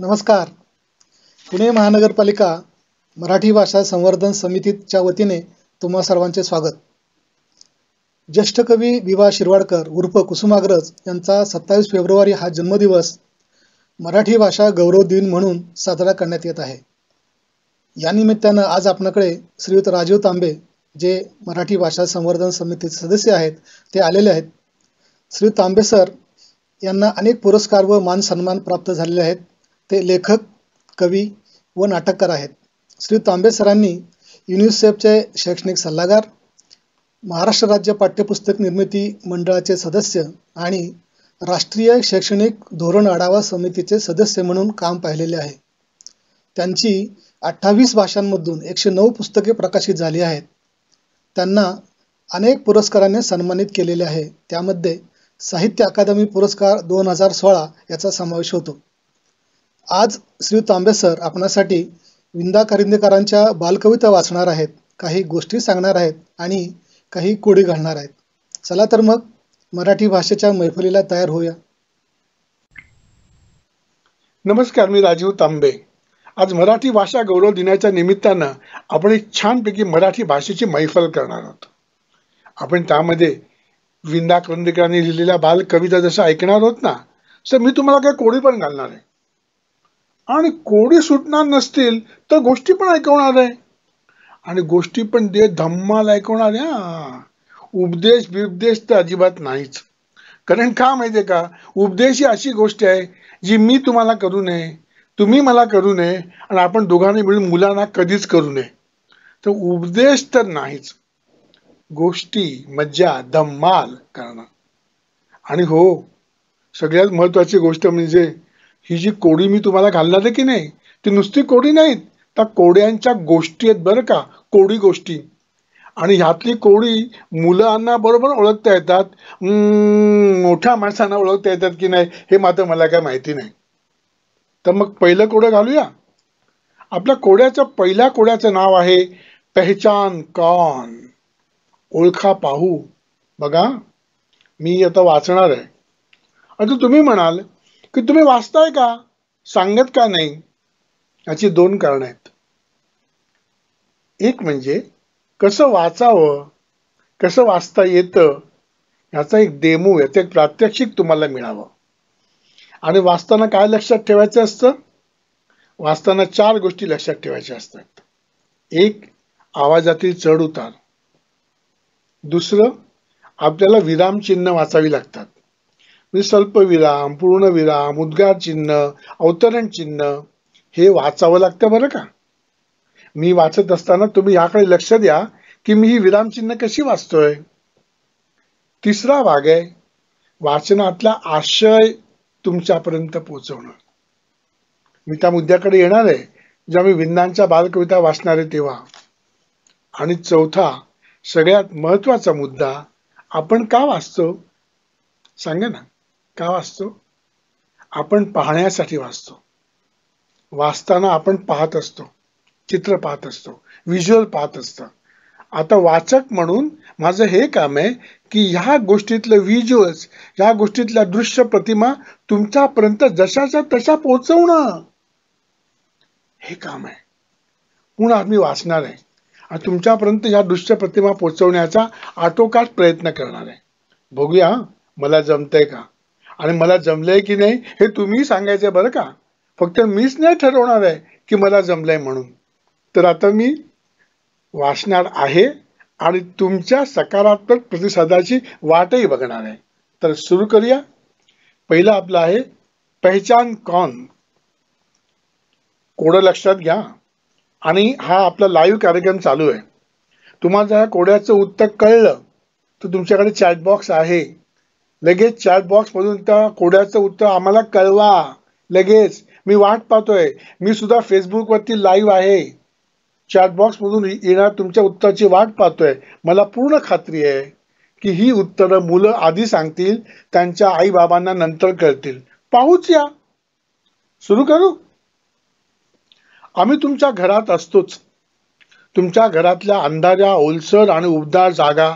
नमस्कार पुणे महानगरपालिका मराठी भाषा संवर्धन समितीच्या वतीने तुम्हा सर्वांचे स्वागत ज्येष्ठ कवी विवा शिरवाडकर उर्फ कुसुमाग्रज यांचा सत्तावीस फेब्रुवारी हा जन्मदिवस मराठी भाषा गौरव दिन म्हणून साजरा करण्यात येत आहे या निमित्तानं आज आपणाकडे श्रीयुत राजीव तांबे जे मराठी भाषा संवर्धन समितीचे सदस्य आहेत ते आलेले आहेत श्री तांबे सर यांना अनेक पुरस्कार व मान सन्मान प्राप्त झालेले आहेत ते लेखक कवी व नाटककार आहेत श्री तांबे सरांनी युनिसेफचे शैक्षणिक सल्लागार महाराष्ट्र राज्य पाठ्यपुस्तक निर्मिती मंडळाचे सदस्य आणि राष्ट्रीय शैक्षणिक धोरण आढावा समितीचे सदस्य म्हणून काम पाहिलेले आहे त्यांची अठ्ठावीस भाषांमधून एकशे नऊ पुस्तके प्रकाशित झाली आहेत त्यांना अनेक पुरस्काराने सन्मानित केलेले आहे त्यामध्ये साहित्य अकादमी पुरस्कार दोन हजार सोळा याचा समावेश होतो आज श्री तांबे सर आपणासाठी विंदा करिंदेकरांच्या बालकविता वाचणार आहेत काही गोष्टी सांगणार आहेत आणि काही कोडी घालणार आहेत चला तर मग मराठी भाषेच्या मैफलीला तयार होऊया नमस्कार मी राजीव तांबे आज मराठी भाषा गौरव दिनाच्या निमित्तानं आपण एक छानपैकी मराठी भाषेची मैफल करणार आहोत आपण त्यामध्ये विंदा करंदेकरांनी लिहिलेल्या बालकविता जसं ऐकणार आहोत ना तर मी तुम्हाला काही कोडी पण घालणार आहे आणि कोणी सुटणार नसतील तर गोष्टी पण ऐकवणार आहे आणि गोष्टी पण दे धम्माल ऐकवणार आहे उपदेश बिपदेश तर अजिबात नाहीच कारण का माहितीये का उपदेश ही अशी गोष्ट आहे जी मी तुम्हाला करू नये तुम्ही मला करू नये आणि आपण दोघांनी मिळून मुलांना कधीच करू नये तर उपदेश तर नाहीच गोष्टी मज्जा धम्माल करणं आणि हो सगळ्यात महत्वाची गोष्ट म्हणजे ही जी कोडी मी तुम्हाला घालणार आहे की नाही ती नुसती कोडी नाहीत त्या कोड्यांच्या गोष्टी आहेत बरं का कोडी गोष्टी आणि ह्यातली कोडी मुलांना बरोबर ओळखता येतात मोठ्या माणसांना ओळखता येतात की नाही हे मात्र मला काय माहिती नाही तर मग पहिलं कोडं घालूया आपल्या कोड्याच्या पहिल्या कोड्याचं नाव आहे पहचान कॉन ओळखा पाहू बघा मी आता वाचणार आहे आता तुम्ही म्हणाल की तुम्ही वाचताय का सांगत का नाही याची दोन कारण आहेत एक म्हणजे कसं वाचावं कसं वाचता येतं याचा एक डेमो याचं एक प्रात्यक्षिक तुम्हाला मिळावं आणि वाचताना काय लक्षात ठेवायचं असतं वाचताना चार गोष्टी लक्षात ठेवायच्या असतात एक आवाजातील चढ उतार दुसरं आपल्याला विरामचिन्ह वाचावी लागतात विराम स्वल्पविराम पूर्णविराम उद्गार चिन्ह अवतरण चिन्ह हे वाचावं लागतं बरं का मी वाचत असताना तुम्ही याकडे लक्ष द्या की मी ही विरामचिन्ह कशी वाचतोय तिसरा भाग आहे वाचनातला आशय तुमच्यापर्यंत पोचवणं मी त्या मुद्द्याकडे येणार आहे जेव्हा मी विंदांच्या बालकविता वाचणार आहे तेव्हा आणि चौथा सगळ्यात महत्वाचा मुद्दा आपण का वाचतो सांगा ना का वाचतो आपण पाहण्यासाठी वाचतो वाचताना आपण पाहत असतो चित्र पाहत असतो व्हिज्युअल पाहत असतं आता वाचक म्हणून माझं हे काम आहे की ह्या गोष्टीतलं व्हिज्युअल्स ह्या गोष्टीतल्या दृश्य प्रतिमा तुमच्यापर्यंत जशाच्या तशा पोचवणं हे काम आहे पुन्हा आम्ही वाचणार आहे आणि तुमच्यापर्यंत ह्या दृश्य प्रतिमा पोचवण्याचा आटोकाट प्रयत्न करणार आहे बघूया मला जमतंय का आणि मला जमलंय की नाही हे तुम्ही सांगायचंय बरं का फक्त मीच नाही ठरवणार आहे की मला जमलंय म्हणून तर आता मी वाचणार आहे आणि तुमच्या सकारात्मक प्रतिसादाची वाटही बघणार आहे तर सुरू करूया पहिलं आपला आहे पहचान कॉन कोड लक्षात घ्या आणि हा आपला लाईव्ह कार्यक्रम चालू आहे तुम्हाला जर कोड्याचं उत्तर कळलं तर तुमच्याकडे चॅटबॉक्स आहे लगेच चॅट मधून त्या कोड्याचं उत्तर आम्हाला कळवा लगेच मी वाट पाहतोय मी सुद्धा फेसबुकवरती लाईव्ह आहे मधून येणार तुमच्या उत्तराची वाट पाहतोय मला पूर्ण खात्री आहे की ही उत्तरं मुलं आधी सांगतील त्यांच्या आई बाबांना नंतर कळतील पाहूच या सुरू करू आम्ही तुमच्या घरात असतोच तुमच्या घरातल्या अंधाऱ्या ओलसर आणि उबदार जागा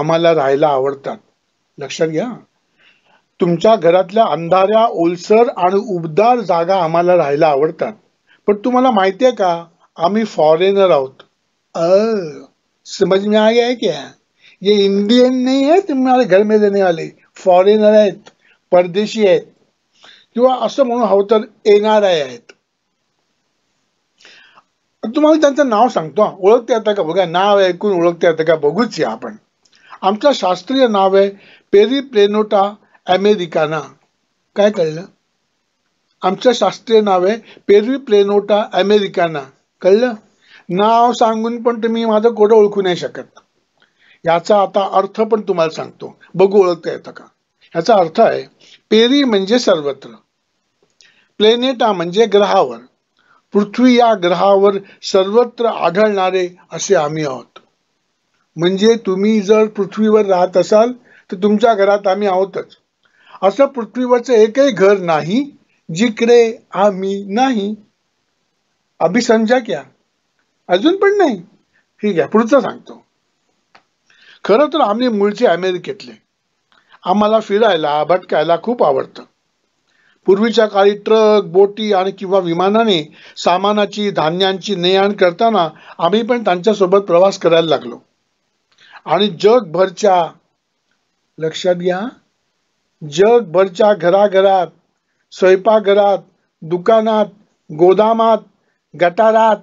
आम्हाला राहायला आवडतात लक्षात घ्या तुमच्या घरातल्या अंधाऱ्या ओलसर आणि उबदार जागा आम्हाला राहायला आवडतात पण तुम्हाला माहिती आहे का आम्ही फॉरेनर आहोत अ समज मी आहे क्या ये इंडियन नाही आहे तुम्हाला घर में देणे वाले फॉरेनर आहेत परदेशी आहेत किंवा असं म्हणून हवं तर येणार आहेत तुम्हाला त्यांचं नाव सांगतो ओळखते आता का बघा नाव ऐकून ओळखते आता का बघूच या आपण आमचं शास्त्रीय नाव आहे पेरी प्लेनोटा अमेरिकाना काय कळलं आमचं शास्त्रीय नाव आहे पेरी प्लेनोटा अमेरिकाना कळलं नाव सांगून पण तुम्ही माझं कोडं ओळखू नाही शकत याचा आता अर्थ पण तुम्हाला सांगतो बघू ओळखता येतं का याचा अर्थ आहे पेरी म्हणजे सर्वत्र प्लेनेटा म्हणजे ग्रहावर पृथ्वी या ग्रहावर सर्वत्र आढळणारे असे आम्ही आहोत म्हणजे तुम्ही जर पृथ्वीवर राहत असाल तर तुमच्या घरात आम्ही आहोतच असं पृथ्वीवरचं एकही घर नाही जिकडे आम्ही नाही अभिसंजा क्या अजून पण नाही ठीक आहे पुढचं सांगतो खर तर आम्ही मूळचे अमेरिकेतले आम्हाला फिरायला भटकायला खूप आवडतं पूर्वीच्या काळी ट्रक बोटी आणि किंवा विमानाने सामानाची धान्यांची ने आण करताना आम्ही पण त्यांच्यासोबत प्रवास करायला लागलो आणि जगभरच्या लक्षात घ्या जगभरच्या घराघरात स्वयंपाकघरात दुकानात गोदामात गटारात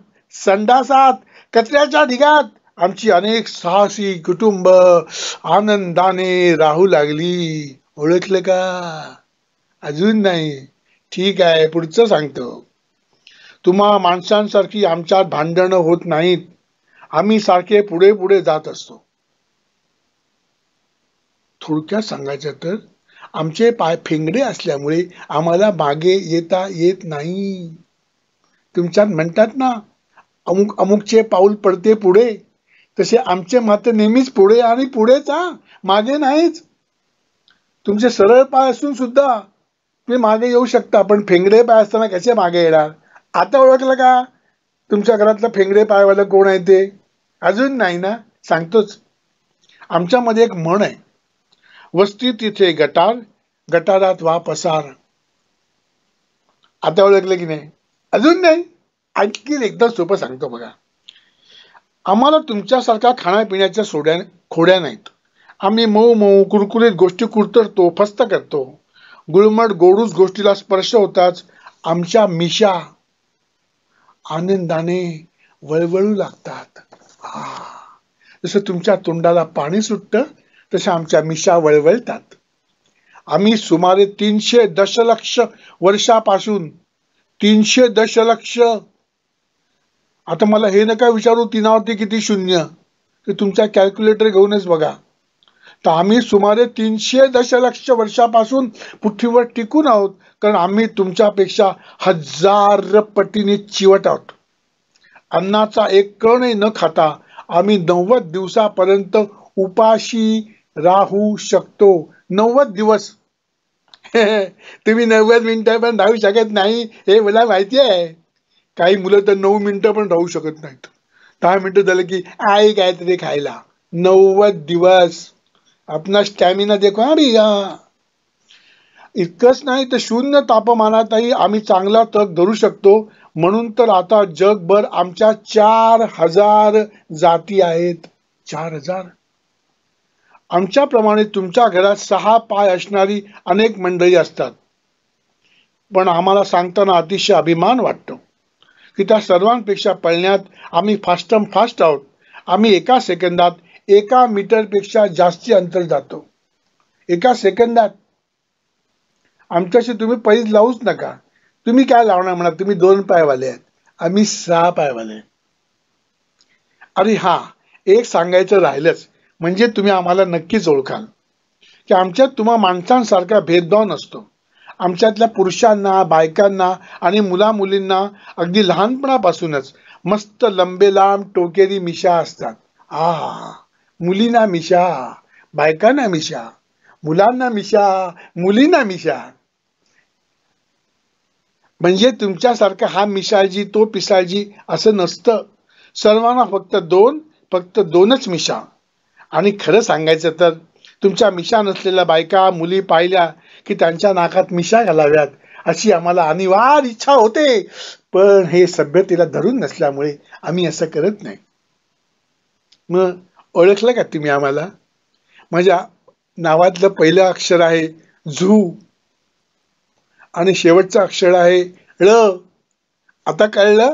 संडासात कचऱ्याच्या ढिगात आमची अनेक साहसी कुटुंब आनंदाने राहू लागली ओळखलं का अजून नाही ठीक आहे पुढचं सांगतो तुम्हा माणसांसारखी आमच्यात भांडणं होत नाहीत आम्ही सारखे पुढे पुढे जात असतो थोडक्यात सांगायचं तर आमचे पाय फेंगडे असल्यामुळे आम्हाला मागे येता येत नाही तुमच्यात म्हणतात ना अमुक अमुकचे पाऊल पडते पुढे तसे आमचे मात्र नेहमीच पुढे आणि पुढेच हा मागे नाहीच तुमचे सरळ पाय असून सुद्धा तुम्ही मागे येऊ शकता पण फेंगडे पाय असताना कसे मागे येणार आता ओळखलं का तुमच्या घरातलं फेंगडे पायवालं कोण आहे ते अजून नाही ना सांगतोच आमच्यामध्ये एक म्हण आहे वस्ती तिथे गटार गटारात वा पसार आता ओळखलं की नाही अजून नाही आणखी एकदा सोपं सांगतो बघा आम्हाला तुमच्यासारख्या खाण्यापिण्याच्या सोड्या खोड्या नाहीत आम्ही मऊ मऊ कुरकुरीत गोष्टी कुरतरतो फस्त करतो गुळमट गोडूस गोष्टीला स्पर्श होताच आमच्या मिशा आनंदाने वळवळू लागतात जसं तुमच्या तोंडाला पाणी सुटतं तशा आमच्या मिशा वळवळतात आम्ही सुमारे तीनशे दशलक्ष वर्षापासून तीनशे दशलक्ष आता मला हे नका विचारू तीनावरती किती शून्य ते तुमचा कॅल्क्युलेटर घेऊनच बघा तर आम्ही सुमारे तीनशे दशलक्ष वर्षापासून पृथ्वीवर टिकून आहोत कारण आम्ही तुमच्यापेक्षा हजार पटीने चिवट आहोत अन्नाचा एक कणही न खाता आम्ही नव्वद दिवसापर्यंत उपाशी राहू शकतो नव्वद दिवस तुम्ही नव्वद मिनिटं पण राहू शकत नाही हे मला माहिती आहे काही मुलं तर नऊ मिनिटं पण राहू शकत नाहीत दहा मिनिटं झालं की आई काय खायला नव्वद दिवस आपला स्टॅमिना देखो अरे या इतकंच नाही तर शून्य तापमानातही आम्ही चांगला तग धरू शकतो म्हणून तर आता जगभर आमच्या चार हजार जाती आहेत चार हजार आमच्याप्रमाणे तुमच्या घरात सहा पाय असणारी अनेक मंडळी असतात पण आम्हाला सांगताना अतिशय अभिमान वाटतो की त्या सर्वांपेक्षा पळण्यात आम्ही फास्टम फास्ट आहोत आम्ही एका सेकंदात एका मीटरपेक्षा जास्ती अंतर जातो एका सेकंदात आमच्याशी तुम्ही पैज लावूच नका तुम्ही काय लावणार म्हणा तुम्ही दोन पायवाले आहेत आम्ही सहा पायवाले अरे हा एक सांगायचं राहिलंच म्हणजे तुम्ही आम्हाला नक्कीच ओळखाल की आमच्यात तुम्हा माणसांसारखा भेदभाव नसतो आमच्यातल्या पुरुषांना बायकांना आणि मुलामुलींना अगदी लहानपणापासूनच मस्त लंबे लांब टोकेरी मिशा असतात आ मुलींना मिशा बायकांना मिशा मुलांना मिशा मुलींना मिशा म्हणजे तुमच्यासारखा हा मिशाळजी तो पिसाळजी असं नसतं सर्वांना फक्त दोन फक्त दोनच मिशा आणि खरं सांगायचं तर तुमच्या मिशा नसलेल्या बायका मुली पाहिल्या की त्यांच्या नाकात मिशा घालाव्यात अशी आम्हाला अनिवार्य इच्छा होते पण हे सभ्यतेला धरून नसल्यामुळे आम्ही असं करत नाही मग ओळखलं का तुम्ही आम्हाला माझ्या नावातलं पहिलं अक्षर आहे झू आणि शेवटचं अक्षर आहे ळ आता कळलं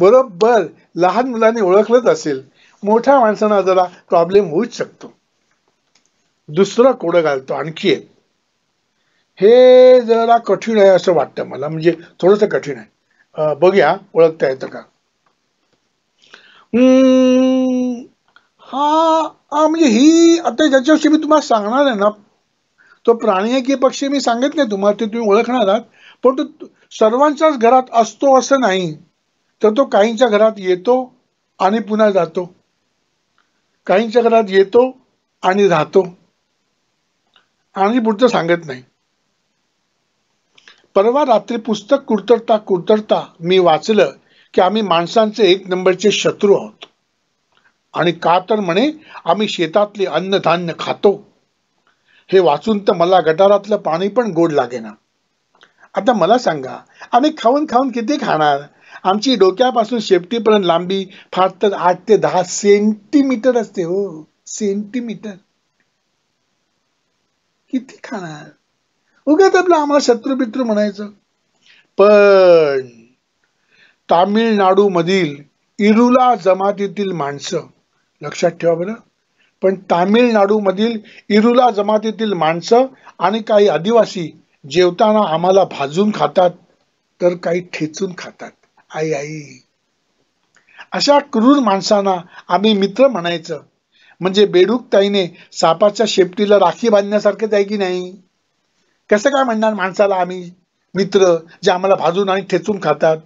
बरोबर लहान मुलांनी ओळखलंच असेल मोठ्या माणसांना जरा प्रॉब्लेम होऊच शकतो दुसरं कोडं घालतो आणखी एक हे जरा कठीण आहे असं वाटतं मला म्हणजे थोडंसं कठीण आहे बघूया ओळखता येतं का हा म्हणजे ही आता ज्याच्याविषयी मी तुम्हाला सांगणार आहे ना तो प्राणी आहे की पक्षी मी सांगितले नाही तुम्हाला ते तुम्ही ओळखणार आहात पण तो सर्वांच्याच घरात असतो असं नाही तर तो काहींच्या घरात येतो आणि पुन्हा जातो काहींच्या घरात येतो आणि राहतो आणि पुढचं सांगत नाही परवा रात्री पुस्तक कुरतडता कुरतडता मी वाचलं की आम्ही माणसांचे एक नंबरचे शत्रू आहोत आणि का तर म्हणे आम्ही शेतातले अन्नधान्य खातो हे वाचून तर मला गटारातलं पाणी पण गोड लागेना आता मला सांगा आम्ही खाऊन खाऊन किती खाणार आमची डोक्यापासून शेपटीपर्यंत लांबी फार तर आठ ते दहा सेंटीमीटर असते हो सेंटीमीटर किती खाणार उगे आपलं आम्हाला शत्रुपित्र म्हणायचं पण तामिळनाडू मधील इरुला जमातीतील माणसं लक्षात ठेवा बरं पण तामिळनाडू मधील इरुला जमातीतील माणसं आणि काही आदिवासी जेवताना आम्हाला भाजून खातात तर काही ठेचून खातात आई आई अशा क्रूर माणसांना आम्ही मित्र म्हणायचं म्हणजे बेडूक ताईने सापाच्या शेपटीला राखी बांधण्यासारखेच आहे की नाही कसं काय म्हणणार माणसाला आम्ही मित्र जे आम्हाला भाजून आणि ठेचून खातात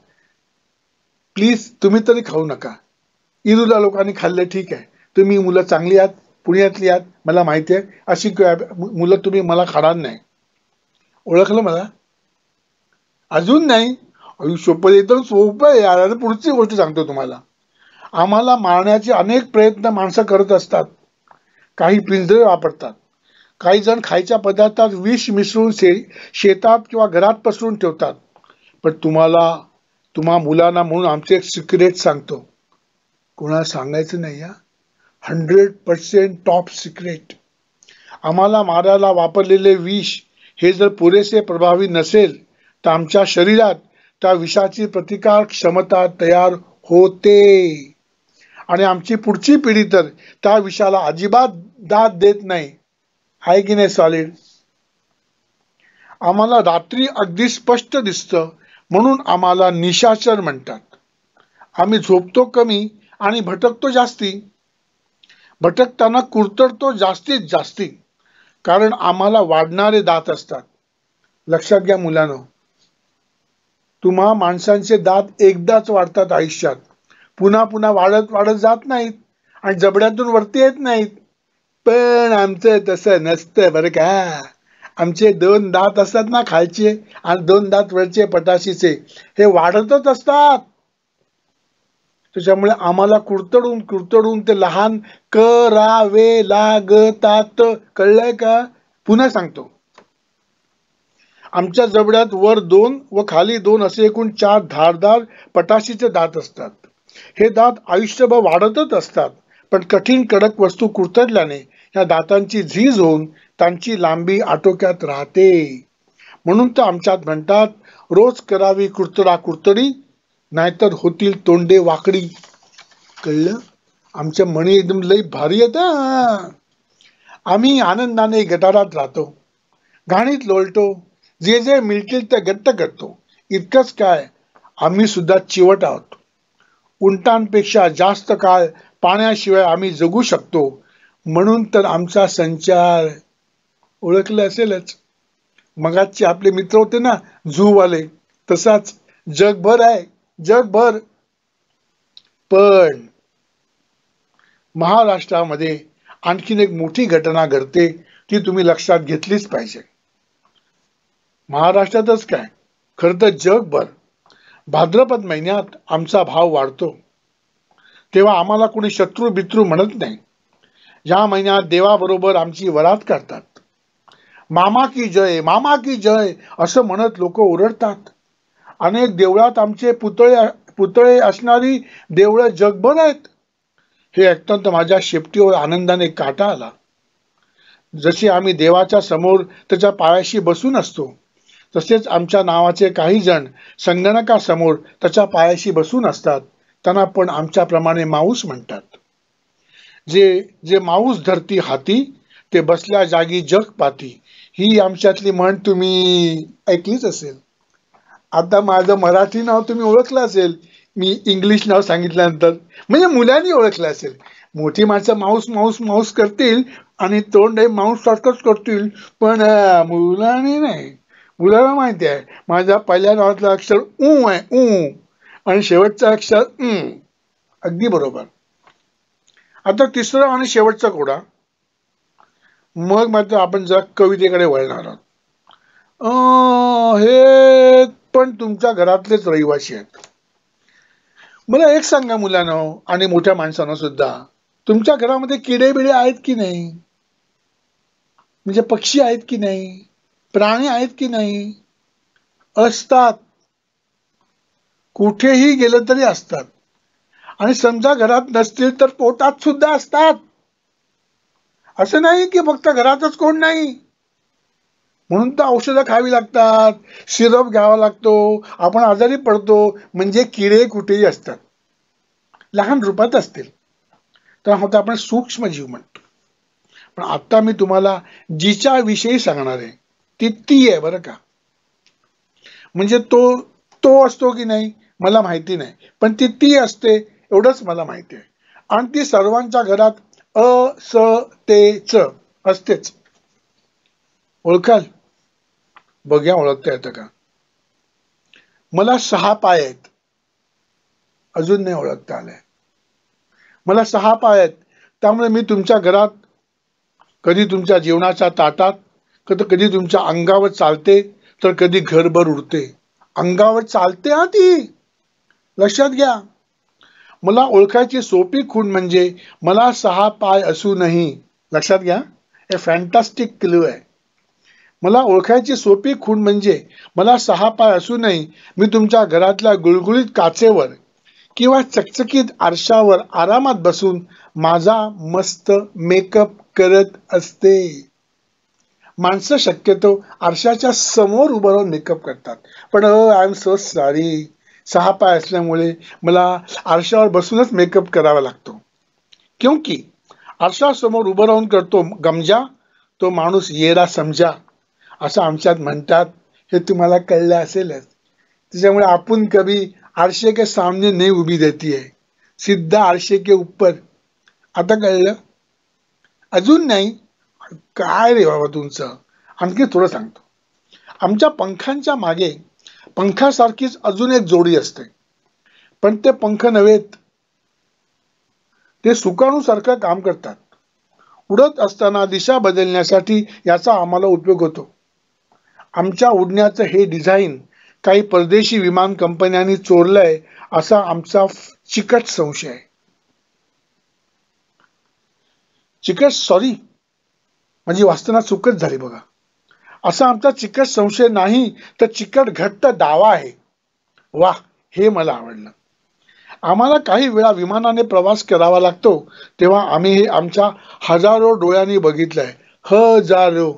प्लीज तुम्ही तरी खाऊ नका इरूला लोकांनी खाल्लं ठीक आहे तुम्ही मुलं चांगली आहात पुण्यातली आहात मला माहिती आहे अशी मुलं तुम्ही मला खाणार नाही ओळखलं मला अजून नाही आयुष्यपद एकदम सोपं आहे यार आणि पुढची गोष्ट सांगतो तुम्हाला आम्हाला मारण्याचे अनेक प्रयत्न माणसं करत असतात काही पिंजरे वापरतात काही जण खायच्या पदार्थात विष मिसळून शे शेतात किंवा घरात पसरून ठेवतात पण तुम्हाला तुम्हा मुलांना म्हणून आमचे एक सिक्रेट सांगतो कोणाला सांगायचं नाही या हंड्रेड पर्सेंट टॉप सिक्रेट आम्हाला मारायला वापरलेले विष हे जर पुरेसे प्रभावी नसेल तर आमच्या शरीरात त्या विषाची प्रतिकार क्षमता तयार होते आणि आमची पुढची पिढी तर त्या विषाला अजिबात दाद देत नाही आहे की नाही सॉलिड आम्हाला रात्री अगदी स्पष्ट दिसतं म्हणून आम्हाला निशाचर म्हणतात आम्ही झोपतो कमी आणि भटकतो जास्ती भटकताना कुरतडतो जास्तीत जास्ती कारण आम्हाला वाढणारे दात असतात लक्षात घ्या मुलांनो तुम्हा माणसांचे दात एकदाच वाढतात आयुष्यात पुन्हा पुन्हा वाढत वाढत जात नाहीत आणि जबड्यातून वरती येत नाहीत पण आमचं तसं नसतं बरं का आमचे दोन दात असतात ना खालचे आणि दोन दात वरचे पटाशीचे हे वाढतच असतात त्याच्यामुळे आम्हाला कुडतडून कुडतडून ते लहान करावे लागतात कळलंय का पुन्हा सांगतो आमच्या जबड्यात वर दोन व खाली दोन असे एकूण चार धारदार पटाशीचे दात असतात हे दात आयुष्यभर वाढतच असतात पण कठीण कडक वस्तू कुरतडल्याने या दातांची झीज होऊन त्यांची लांबी आटोक्यात राहते म्हणून तर आमच्यात म्हणतात रोज करावी कुरतडा कुरतडी नाहीतर होतील तोंडे वाकडी कळलं आमच्या म्हणी एकदम लई भारी येत आम्ही आनंदाने गटारात राहतो घाणीत लोळतो जे जे मिळतील ते व्यक्त करतो इतकंच काय आम्ही सुद्धा चिवट आहोत उंटांपेक्षा जास्त काळ पाण्याशिवाय आम्ही जगू शकतो म्हणून तर आमचा संचार ओळखला असेलच मगाचे आपले मित्र होते ना झूवाले तसाच जगभर आहे जगभर पण महाराष्ट्रामध्ये आणखीन एक मोठी घटना घडते ती तुम्ही लक्षात घेतलीच पाहिजे महाराष्ट्रातच काय खरं तर जगभर भाद्रपद महिन्यात आमचा भाव वाढतो तेव्हा आम्हाला कोणी शत्रू बित्रू म्हणत नाही या महिन्यात देवाबरोबर आमची वरात करतात मामा की जय मामा की जय असं म्हणत लोक ओरडतात अनेक देवळात आमचे पुतळे पुतळे असणारी देवळं जगभर आहेत हे अत्यंत माझ्या शेपटीवर आनंदाने काटा आला जशी आम्ही देवाच्या समोर त्याच्या पायाशी बसून असतो तसेच आमच्या नावाचे काही जण संगणकासमोर त्याच्या पायाशी बसून असतात त्यांना पण आमच्या प्रमाणे माऊस म्हणतात जे जे माऊस धरती हाती ते बसल्या जागी जग पाती ही आमच्यातली म्हण तुम्ही ऐकलीच असेल आता माझं मराठी नाव तुम्ही ओळखलं असेल मी इंग्लिश नाव सांगितल्यानंतर म्हणजे मुलांनी ओळखलं असेल मोठी माणसं माऊस माऊस माऊस करतील आणि तोंड हे माऊस सारखंच करतील पण मुलांनी नाही उदाहरण माहिती आहे माझ्या पहिल्या नावातलं अक्षर उ आहे उ आणि शेवटचं अक्षर ऊ अगदी बरोबर आता तिसरा आणि शेवटचा कोडा मग मात्र आपण जरा कवितेकडे वळणार आहोत हे पण तुमच्या घरातलेच रहिवासी आहेत मला एक सांगा मुलांना आणि मोठ्या माणसांना सुद्धा तुमच्या घरामध्ये किडे बिडे आहेत की नाही म्हणजे पक्षी आहेत की नाही प्राणी आहेत की नाही असतात कुठेही गेलं तरी असतात आणि समजा घरात नसतील तर पोटात सुद्धा असतात असं नाही की फक्त घरातच कोण नाही म्हणून तर औषधं खावी लागतात सिरप घ्यावा लागतो आपण आजारी पडतो म्हणजे किडे कुठेही असतात लहान रूपात असतील तर होतं आपण सूक्ष्म जीव म्हणतो पण आता मी तुम्हाला जिच्या विषयी सांगणार आहे ती ती आहे बरं का म्हणजे तो तो असतो की नाही मला माहिती नाही पण ती ती असते एवढंच मला माहिती आहे आणि ती सर्वांच्या घरात अ स ते च असतेच ओळखाल बघ्या ओळखता येतं का मला सहा पाय आहेत अजून नाही ओळखता आलंय मला सहा पाय आहेत त्यामुळे मी तुमच्या घरात कधी तुमच्या जीवनाच्या ताटात तर कधी तुमच्या अंगावर चालते तर कधी घरभर उडते अंगावर चालते हा ती लक्षात घ्या मला ओळखायची सोपी खूण म्हणजे मला सहा पाय असूनही लक्षात घ्या हे फॅन्टॅस्टिक क्लू आहे मला ओळखायची सोपी खूण म्हणजे मला सहा पाय असूनही मी तुमच्या घरातल्या गुळगुळीत काचेवर किंवा चकचकीत आरशावर आरामात बसून माझा मस्त मेकअप करत असते माणसं शक्यतो आरशाच्या समोर उभं राहून मेकअप करतात पण आय एम सो सॉरी सहा पाय असल्यामुळे मला आरशावर बसूनच मेकअप करावा लागतो क्योंकि आरशासमोर उभं राहून करतो गमजा तो माणूस येरा समजा असं आमच्यात म्हणतात हे तुम्हाला कळलं असेलच त्याच्यामुळे आपण कभी आरशे के सामने नाही उभी देती सिद्ध आरशे के ऊपर आता कळलं अजून नाही काय रे बाबा तुमचं आणखी थोडं सांगतो आमच्या पंखांच्या मागे पंखासारखीच अजून एक जोडी असते पण ते पंख नव्हेत ते सुकाणूसारखं काम करतात उडत असताना दिशा बदलण्यासाठी याचा आम्हाला उपयोग होतो आमच्या उडण्याचं हे डिझाईन काही परदेशी विमान कंपन्यांनी चोरलंय असा आमचा चिकट संशय चिकट सॉरी म्हणजे वाचताना चुकच झाली बघा असा आमचा चिकट संशय नाही तर चिकट घट्ट दावा आहे वा हे मला आवडलं आम्हाला काही वेळा विमानाने प्रवास करावा लागतो तेव्हा आम्ही हे आमच्या हजारो डोळ्यांनी बघितलंय हजारो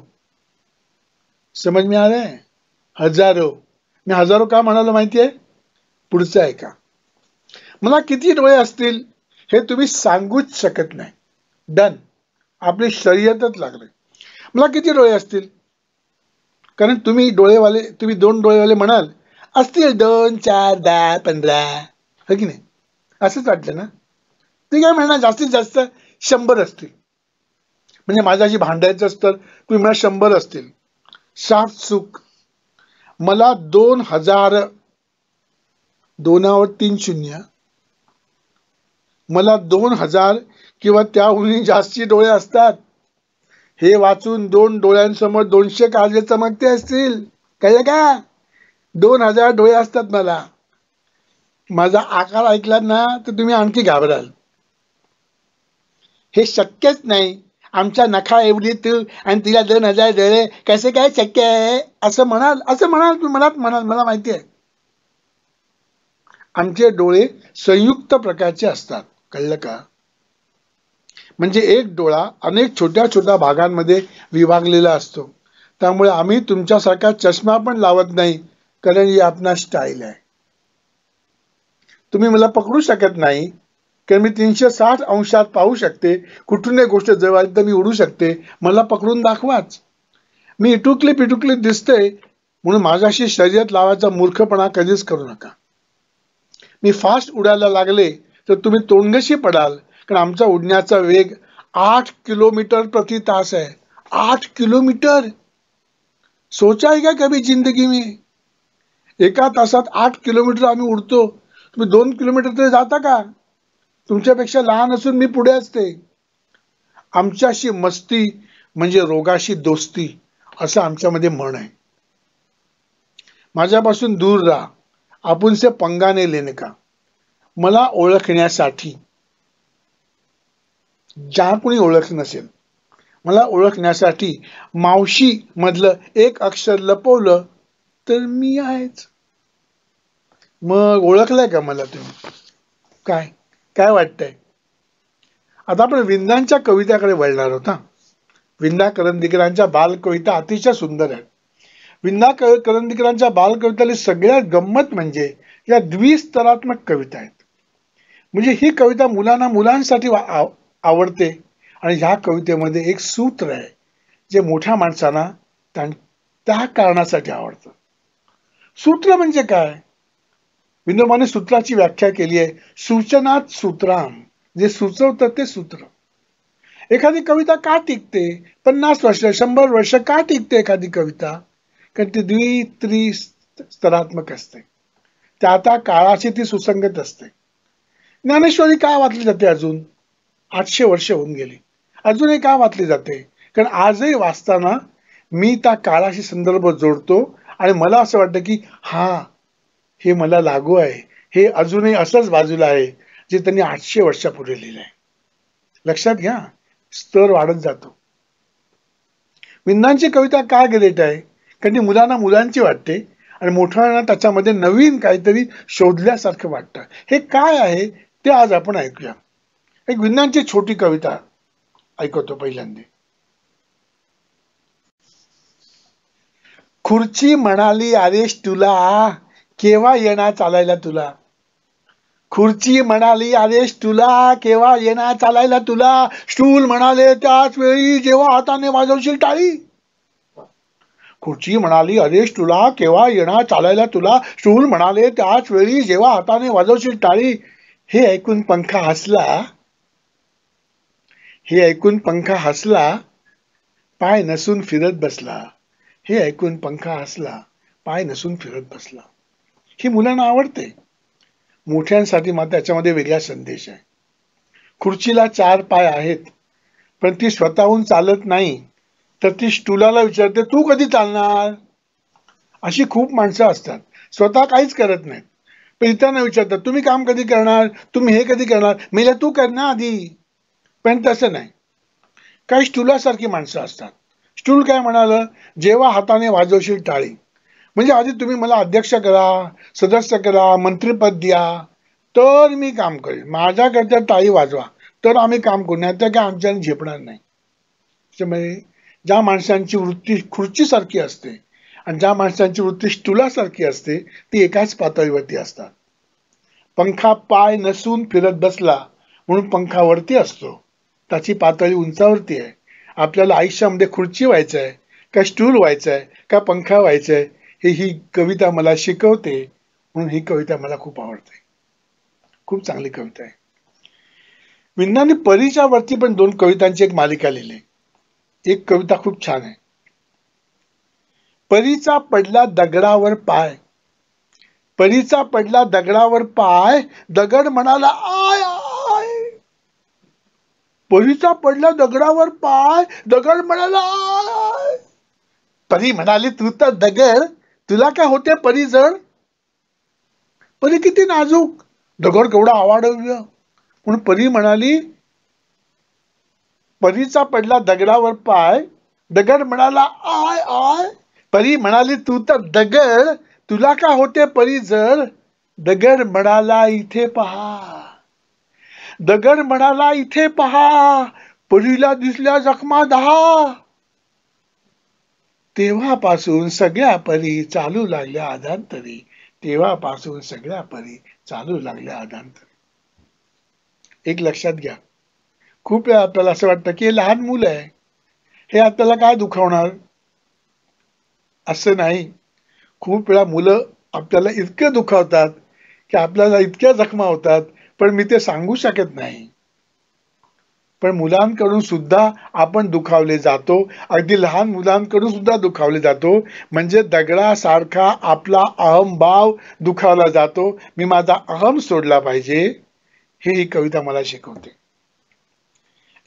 समज मी आले हजारो मी हजारो का म्हणालो माहिती आहे पुढचं ऐका मला किती डोळे असतील हे तुम्ही सांगूच शकत नाही डन आपली शर्यतच लागले मला किती डोळे असतील कारण तुम्ही डोळेवाले तुम्ही दोन डोळेवाले म्हणाल असतील दोन चार दहा पंधरा हो की नाही असंच वाटलं ना ते काय म्हणणार जास्तीत जास्त शंभर असतील म्हणजे माझ्या जी भांडायचं असतं तुम्ही म्हणा शंभर असतील साफ सुख मला दोन हजार दोनावर तीन शून्य मला दोन हजार किंवा त्याहूनही जास्ती डोळे असतात हे वाचून दोन डोळ्यांसमोर दोनशे काजे चमकते असतील कळलं का दोन हजार डोळे असतात मला माझा आकार ऐकलात ना तर तुम्ही आणखी घाबराल हे शक्यच नाही आमच्या नखा एवढी तू आणि तिला दोन हजार डोळे कसे काय शक्य आहे असं म्हणाल असं म्हणाल तू मला म्हणाल मला माहिती आहे आमचे डोळे संयुक्त प्रकारचे असतात कळलं का म्हणजे एक डोळा अनेक छोट्या छोट्या भागांमध्ये विभागलेला असतो त्यामुळे आम्ही तुमच्यासारखा चष्मा पण लावत नाही कारण ही आपला स्टाईल आहे तुम्ही मला पकडू शकत नाही कारण मी तीनशे साठ अंशात पाहू शकते कुठूनही गोष्ट जवळ तर मी उडू शकते मला पकडून दाखवाच मी इटुकली पिटुकली दिसते म्हणून माझ्याशी शर्यत लावायचा मूर्खपणा कधीच करू नका मी फास्ट उडायला लागले तर तुम्ही तोंडगशी पडाल कारण आमचा उडण्याचा वेग आठ किलोमीटर प्रति तास आहे आठ किलोमीटर सोचा आहे का कभी जिंदगी मी एका तासात आठ किलोमीटर आम्ही उडतो तुम्ही दोन किलोमीटर तरी जाता का तुमच्यापेक्षा लहान असून मी पुढे असते आमच्याशी मस्ती म्हणजे रोगाशी दोस्ती असं आमच्यामध्ये म्हण आहे माझ्यापासून दूर राहा आपणसे पंगाने लेने का मला ओळखण्यासाठी ज्या कुणी ओळख नसेल मला ओळखण्यासाठी मावशी मधलं एक अक्षर लपवलं तर मी आहेच मग ओळखलाय का मला तुम्ही काय काय वाटतंय आता आपण विंदांच्या कविताकडे वळणार होता विंदा करंदीकरांच्या बालकविता अतिशय सुंदर आहेत विंदा करंदीकरांच्या बालकविताली सगळ्यात गंमत म्हणजे या द्विस्तरात्मक कविता आहेत म्हणजे ही कविता मुलांना मुलांसाठी आवडते आणि ह्या कवितेमध्ये एक सूत्र आहे जे मोठ्या माणसांना त्या कारणासाठी आवडतं सूत्र म्हणजे काय विनोबाने सूत्राची व्याख्या केली आहे सूचनात सूत्राम जे सुचवतं ते सूत्र एखादी कविता का टिकते पन्नास वर्ष शंभर वर्ष का टिकते एखादी कविता कारण ती द्वि त्रि स्तरात्मक असते त्या आता काळाशी ती सुसंगत असते ज्ञानेश्वरी का वाचली जाते अजून आठशे वर्ष होऊन गेली अजूनही का वाचली जाते कारण आजही वाचताना मी त्या काळाशी संदर्भ जोडतो आणि मला असं वाटतं की हा हे मला लागू आहे हे अजूनही असंच बाजूला आहे जे त्यांनी आठशे वर्षापूर्वी लिहिलं आहे लक्षात घ्या स्तर वाढत जातो विंदांची कविता का ग्रेट आहे कारण ती मुलांना मुलांची वाटते आणि मोठ्यांना त्याच्यामध्ये नवीन काहीतरी शोधल्यासारखं वाटतं हे काय आहे ते आज आपण ऐकूया एक विज्ञानची छोटी कविता ऐकवतो पहिल्यांदा खुर्ची म्हणाली आदेश तुला केव्हा येणार चालायला तुला खुर्ची म्हणाली आदेश तुला केव्हा येणार चालायला तुला स्टूल म्हणाले त्याच वेळी जेव्हा हाताने वाजवशील टाळी खुर्ची म्हणाली अरेश तुला केव्हा येणार चालायला तुला स्टूल म्हणाले त्याच वेळी जेव्हा हाताने वाजवशील टाळी हे ऐकून पंखा हसला हे ऐकून पंखा हसला पाय नसून फिरत बसला हे ऐकून पंखा हसला पाय नसून फिरत बसला ही मुलांना आवडते मोठ्यांसाठी मात्र त्याच्यामध्ये वेगळा संदेश आहे खुर्चीला चार पाय आहेत पण ती स्वतःहून चालत नाही तर ती स्टुलाला विचारते तू कधी चालणार अशी खूप माणसं असतात स्वतः काहीच करत नाहीत पण इतरांना विचारतात तुम्ही काम कधी करणार तुम्ही हे कधी करणार मेल्या तू करणार आधी पण तसं नाही काही स्टुलासारखी माणसं असतात स्टूल काय म्हणालं जेव्हा हाताने वाजवशील टाळी म्हणजे आधी तुम्ही मला अध्यक्ष करा सदस्य करा मंत्रीपद द्या तर मी काम करेल माझ्याकडच्या टाळी वाजवा तर आम्ही काम करू नाही तर काय आमच्याने झेपणार नाही म्हणजे ज्या माणसांची वृत्ती खुर्चीसारखी असते आणि ज्या माणसांची वृत्ती स्टुलासारखी असते ती एकाच पातळीवरती असतात पंखा पाय नसून फिरत बसला म्हणून पंखावरती असतो त्याची पातळी उंचावरती आहे आपल्याला आयुष्यामध्ये खुर्ची व्हायचं आहे का स्टूल व्हायचं आहे का पंखा व्हायचं आहे हे ही कविता मला शिकवते म्हणून ही कविता मला खूप आवडते खूप चांगली कविता आहे विन्नाने परीच्या वरती पण दोन कवितांची एक मालिका लिहिली एक कविता खूप छान आहे परीचा पडला दगडावर पाय परीचा पडला दगडावर पाय दगड म्हणाला आय परीचा पडला दगडावर पाय दगड म्हणाला परी म्हणाली तू तर दगड तुला काय होते परी जड परी किती नाजूक दगड केवढा आवाडव्य पण परी म्हणाली परीचा पडला दगडावर पाय दगड म्हणाला आय आय परी म्हणाली तू तर दगड तुला काय होते परी जड दगड म्हणाला इथे पहा दगड म्हणाला इथे पहा पुलीला दिसल्या जखमा दहा तेव्हापासून सगळ्या परी चालू लागल्या आधांतरी तेव्हापासून सगळ्या परी चालू लागल्या आदांतरी एक लक्षात घ्या खूप वेळा आपल्याला असं वाटतं की लहान मुलं आहे हे आपल्याला काय दुखवणार असं नाही खूप वेळा मुलं आपल्याला इतकं दुखावतात की आपल्याला इतक्या जखमा होतात पण मी ते सांगू शकत नाही पण मुलांकडून सुद्धा आपण दुखावले जातो अगदी लहान मुलांकडून सुद्धा दुखावले जातो म्हणजे दगडासारखा आपला भाव दुखावला जातो मी माझा अहम सोडला पाहिजे हे ही कविता मला शिकवते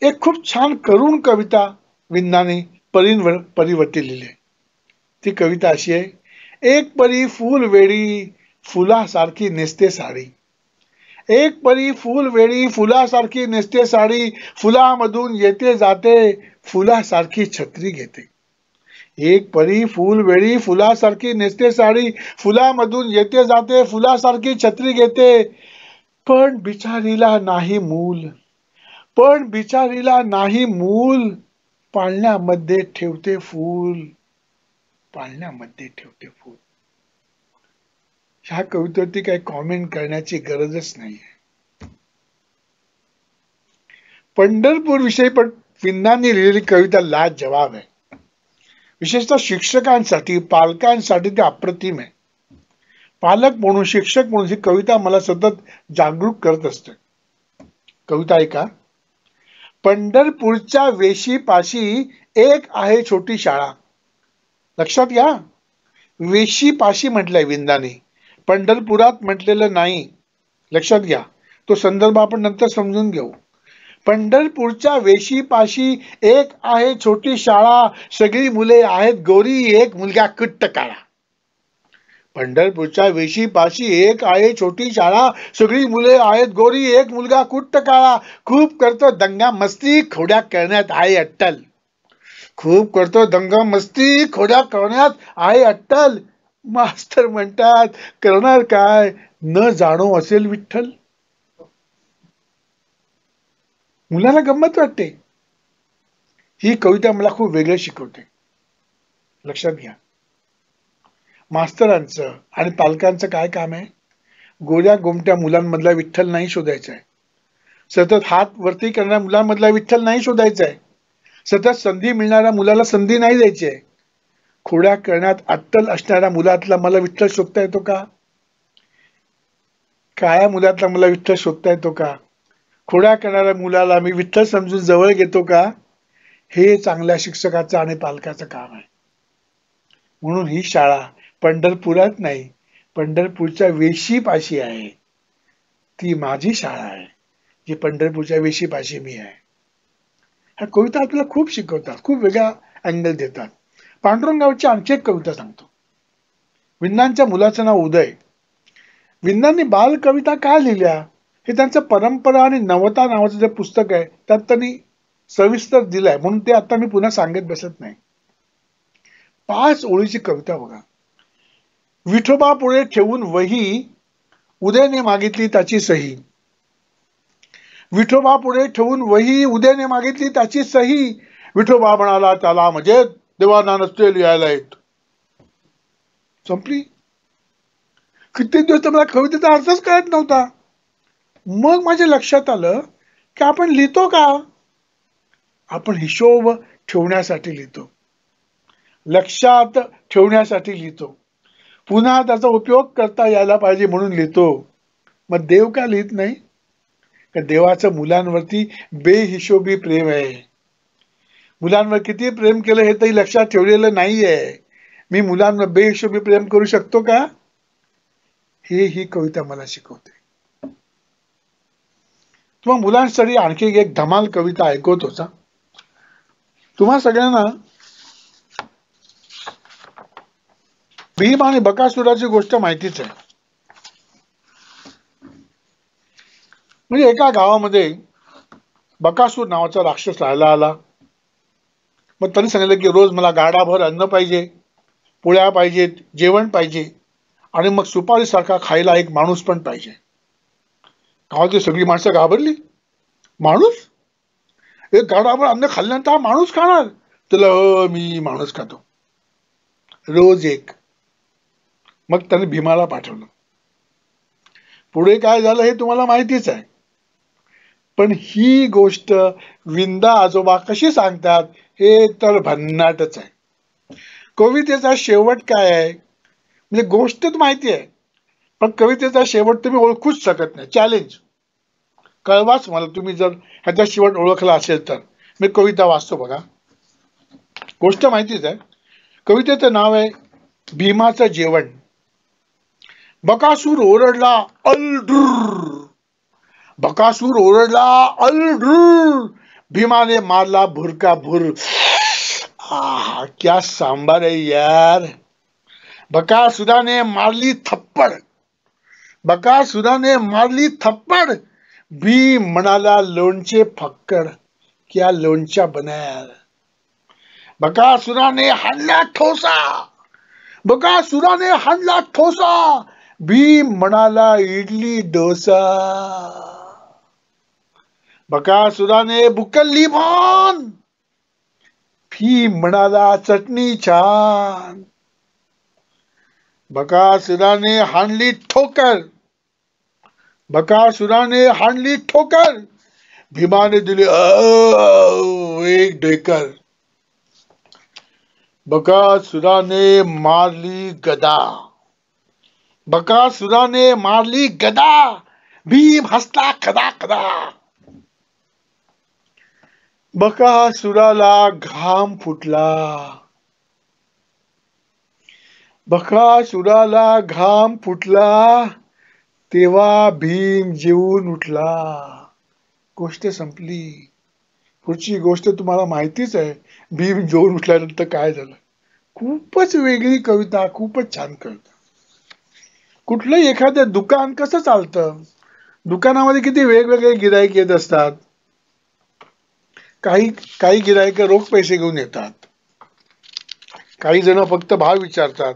एक खूप छान करुण कविता विंदाने परींवर परिवर्ती लिहिले ती कविता अशी आहे एक परी फुल वेळी फुलासारखी नेसते साडी एक परी फुल वेळी फुलासारखी नेसते साडी फुलामधून येते जाते फुलासारखी छत्री घेते एक परी फूल वेळी फुलासारखी नेसते साडी फुलामधून येते जाते फुलासारखी छत्री घेते पण बिचारीला नाही मूल पण बिचारीला नाही मूल पाळण्यामध्ये ठेवते फूल पाळण्यामध्ये ठेवते फूल ह्या कवितेवरती काही कॉमेंट करण्याची गरजच नाही पंढरपूर विषयी पण विंदांनी लिहिलेली कविता लाज जवाब आहे विशेषतः शिक्षकांसाठी पालकांसाठी ते अप्रतिम आहे पालक म्हणून शिक्षक म्हणून ही कविता मला सतत जागरूक करत असते कविता ऐका पंढरपूरच्या वेशी पाशी एक आहे छोटी शाळा लक्षात घ्या वेशी पाशी म्हटलंय विंदाने पंढरपुरात म्हटलेलं नाही लक्षात घ्या तो संदर्भ आपण नंतर समजून घेऊ पंढरपूरच्या वेशीपाशी एक आहे छोटी शाळा सगळी मुले आहेत गोरी एक मुलगा कट्ट काळा पंढरपूरच्या वेशीपाशी एक आहे छोटी शाळा सगळी मुले आहेत गोरी एक मुलगा कुट्ट काळा खूप करतो दंगा मस्ती खोड्या करण्यात आहे अट्टल खूप करतो दंगा मस्ती खोड्या करण्यात आहे अट्टल मास्तर म्हणतात करणार काय न जाणो असेल विठ्ठल मुलाला गंमत वाटते ही कविता मला खूप वेगळं शिकवते लक्षात घ्या मास्तरांचं आणि पालकांचं काय काम आहे गोऱ्या गोमट्या मुलांमधला विठ्ठल नाही शोधायचा आहे सतत हात वरती करणाऱ्या मुलांमधला विठ्ठल नाही शोधायचा आहे सतत संधी मिळणाऱ्या मुलाला संधी नाही द्यायची आहे खोड्या करण्यात अट्टल असणाऱ्या मुलातला मला विठ्ठल शोधता येतो का काळ्या मुलातला मला विठ्ठल शोधता येतो का खोड्या करणाऱ्या मुलाला मी विठ्ठल समजून जवळ घेतो का हे चांगल्या शिक्षकाचं आणि पालकाचं काम आहे म्हणून ही शाळा पंढरपुरात नाही पंढरपूरच्या वेशीपाशी आहे ती माझी शाळा आहे जी पंढरपूरच्या वेशीपाशी मी आहे ह्या कविता आपल्याला खूप शिकवतात खूप वेगळा अँगल देतात पांडुरंगावची आणखी एक कविता सांगतो विंदांच्या मुलाचं नाव उदय विंदांनी बाल कविता का लिहिल्या हे त्यांचं परंपरा आणि नवता नावाचं जे पुस्तक आहे त्यात त्यांनी सविस्तर दिलंय म्हणून ते आता मी पुन्हा सांगत बसत नाही पाच ओळीची कविता बघा विठोबा पुढे ठेवून वही उदयने मागितली त्याची सही विठोबा पुढे ठेवून वही उदयने मागितली त्याची सही विठोबा म्हणाला त्याला म्हणजे देवाना नसते लिहायला येत संपली कित्येक दिवस तर मला कवितेचा अर्थच कळत नव्हता मग माझ्या लक्षात आलं की आपण लिहितो का आपण हिशोब ठेवण्यासाठी लिहितो लक्षात ठेवण्यासाठी लिहितो पुन्हा त्याचा उपयोग करता यायला पाहिजे म्हणून लिहितो मग देव का लिहित नाही का देवाचं मुलांवरती बेहिशोबी प्रेम आहे मुलांवर किती प्रेम केलं हे तरी लक्षात ठेवलेलं नाहीये मी मुलांवर बेहिशोबी प्रेम करू शकतो का हे ही कविता मला शिकवते तुम्हा मुलांसाठी आणखी एक धमाल कविता ऐकवत होता तुम्हा सगळ्यांना भीम आणि बकासुराची गोष्ट माहितीच आहे म्हणजे एका गावामध्ये बकासूर नावाचा राक्षस राहायला आला मग त्यांनी सांगितलं की रोज मला गाडाभर अन्न पाहिजे पोळ्या पाहिजेत जेवण पाहिजे आणि मग सुपारीसारखा खायला एक माणूस पण पाहिजे गावातली सगळी माणसं घाबरली माणूस एक गाडाभर अन्न खाल्ल्यानंतर हा माणूस खाणार तुला मी माणूस खातो रोज एक मग त्याने भीमाला पाठवलं पुढे काय झालं हे तुम्हाला माहितीच आहे पण ही गोष्ट विंदा आजोबा कशी सांगतात हे तर भन्नाटच आहे कवितेचा शेवट काय आहे म्हणजे गोष्ट माहिती आहे पण कवितेचा शेवट तुम्ही ओळखूच शकत नाही चॅलेंज कळवाच मला तुम्ही जर ह्याचा शेवट ओळखला असेल तर मी कविता वाचतो बघा गोष्ट माहितीच आहे कवितेचं नाव आहे भीमाचं जेवण बकासूर ओरडला अल बकासूर ओरडला अल भीमाने मारला भुरका भुर आ क्या सांबार है यार ने मारली थप्पड ने मारली थप्पड भीम मनाला लोणचे फक्कड क्या बका सुरा ने हल्ला ठोसा ने हल्ला ठोसा भीम मनाला इडली डोसा बकासुरा ने बुकल्ली भान फी म्हणाला चटणी छान बकासुराने हाणली ठोकर बकासुरा ने हाणली ठोकर भीमाने दिली एक ढेकर बकासुराने मारली गदा बकासुराने मारली गदा भीम हसला खदा खदा बका सुराला घाम फुटला बका सुराला घाम फुटला तेव्हा भीम जेवून उठला गोष्ट संपली पुढची गोष्ट तुम्हाला माहितीच आहे भीम जेवून उठल्यानंतर काय झालं खूपच वेगळी कविता खूपच छान कविता कुठलंही एखादं दुकान कसं चालतं दुकानामध्ये किती वेगवेगळे गिरायक येत असतात काही काही गिरायक रोख पैसे घेऊन येतात काही जण फक्त भाव विचारतात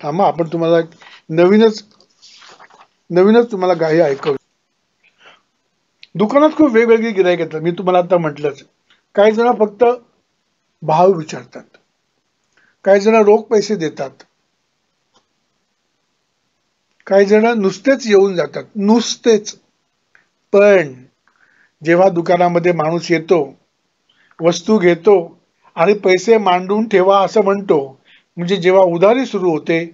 थांबा आपण तुम्हाला नवीनच नवीनच तुम्हाला गाई ऐकव दुकानात खूप वेगवेगळी गिरायक येतात मी तुम्हाला आता म्हटलंच काही जण फक्त भाव विचारतात काही जण रोख पैसे देतात काही जण नुसतेच येऊन जातात नुसतेच पण जेव्हा दुकानामध्ये माणूस येतो वस्तू घेतो आणि पैसे मांडून ठेवा असं म्हणतो म्हणजे जेव्हा उधारी सुरू होते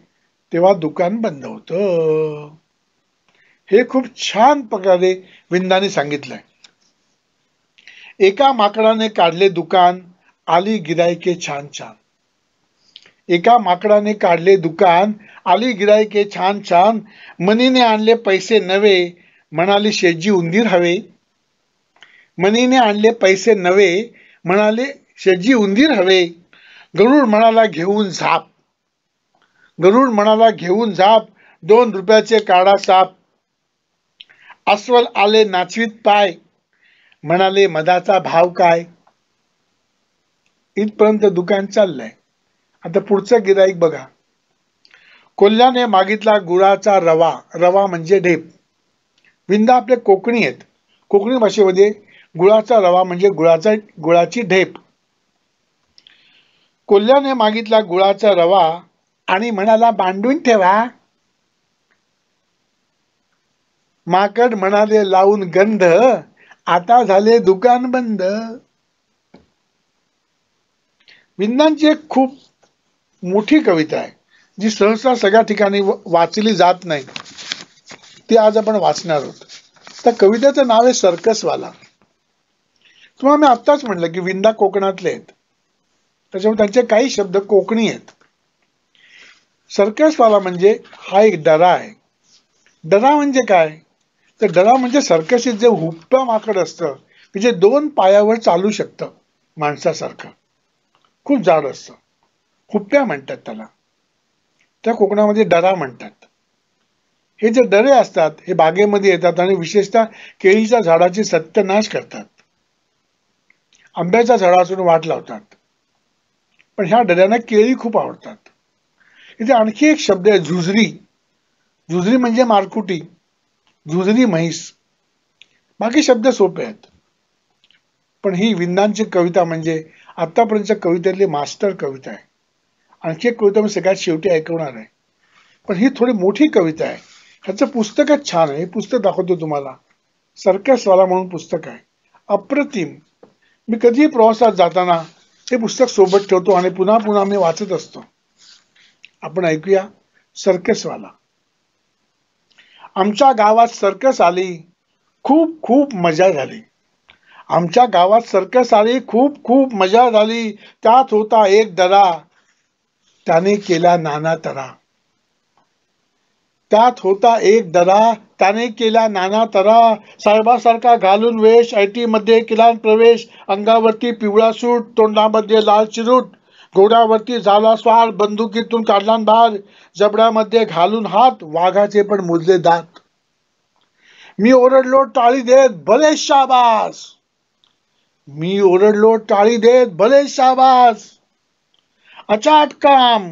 तेव्हा दुकान बंद होतं हे खूप छान प्रकारे विंदाने सांगितलंय एका माकडाने काढले दुकान आली गिरायके छान छान एका माकडाने काढले दुकान आली गिरायके छान छान मनीने आणले पैसे नवे म्हणाले शेजी उंदीर हवे मनीने आणले पैसे नवे म्हणाले शेजी उंदीर हवे गरुड म्हणाला घेऊन झाप गरुड म्हणाला घेऊन झाप दोन रुपयाचे काढा साप अस्वल आले नाचवीत पाय म्हणाले मधाचा भाव काय इथपर्यंत दुकान चाललंय आता पुढचं गिराईक बघा कोल्ह्याने मागितला गुळाचा रवा रवा म्हणजे ढेप विंदा आपले कोकणी आहेत कोकणी भाषेमध्ये गुळाचा रवा म्हणजे गुळाचा गुळाची ढेप कोल्ह्याने मागितला गुळाचा रवा आणि म्हणाला बांडून ठेवा माकड म्हणाले लावून गंध आता झाले दुकान बंद विंदांची एक खूप मोठी कविता आहे जी सहसा सगळ्या ठिकाणी वाचली जात नाही ती आज आपण वाचणार आहोत त्या कवितेचं नाव आहे सर्कसवाला तुम्हाला मी आत्ताच म्हटलं की विंदा कोकणातले आहेत त्याच्यामुळे त्यांचे काही शब्द कोकणी आहेत सर्कसवाला म्हणजे हा एक डरा आहे डरा म्हणजे काय तर डरा म्हणजे सर्कसीत जे हुप्प माकड असतं की जे दोन पायावर चालू शकतं माणसासारखं खूप जाड असतं हुप्प्या म्हणतात त्याला त्या कोकणामध्ये डरा म्हणतात हे जे डरे असतात हे बागेमध्ये येतात आणि विशेषतः केळीच्या झाडाची सत्यनाश करतात आंब्याच्या झाडासून वाट लावतात पण ह्या डऱ्यांना केळी खूप आवडतात इथे आणखी एक शब्द आहे झुजरी झुजरी म्हणजे मारकुटी झुजरी म्हैस बाकी शब्द सोपे आहेत पण ही विंदांची कविता म्हणजे आतापर्यंतच्या कवितेतली मास्टर कविता आहे आणखी एक कविता मी सगळ्यात शेवटी ऐकवणार आहे पण ही थोडी मोठी कविता आहे ह्याचं पुस्तकच छान आहे हे पुस्तक दाखवतो तुम्हाला सर्कसवाला म्हणून पुस्तक आहे अप्रतिम मी कधीही प्रवासात जाताना हे पुस्तक सोबत ठेवतो आणि पुन्हा पुन्हा मी वाचत असतो आपण ऐकूया सर्कसवाला आमच्या गावात सर्कस आली खूप खूप मजा झाली आमच्या गावात सर्कस आली खूप खूप मजा झाली त्यात होता एक दरा त्याने केला नाना तरा त्यात होता एक दरा त्याने केला नाना तरा साहेबासारखा घालून वेश आय मध्ये केला प्रवेश अंगावरती पिवळा सूट तोंडामध्ये लाल चिरूट घोड्यावरती झाला स्वार बंदुकीतून काढला भार जबड्यामध्ये घालून हात वाघाचे पण मोजले दात मी ओरडलो टाळी देत भले शाबास मी ओरडलो टाळी देत भले शाबास अचाट काम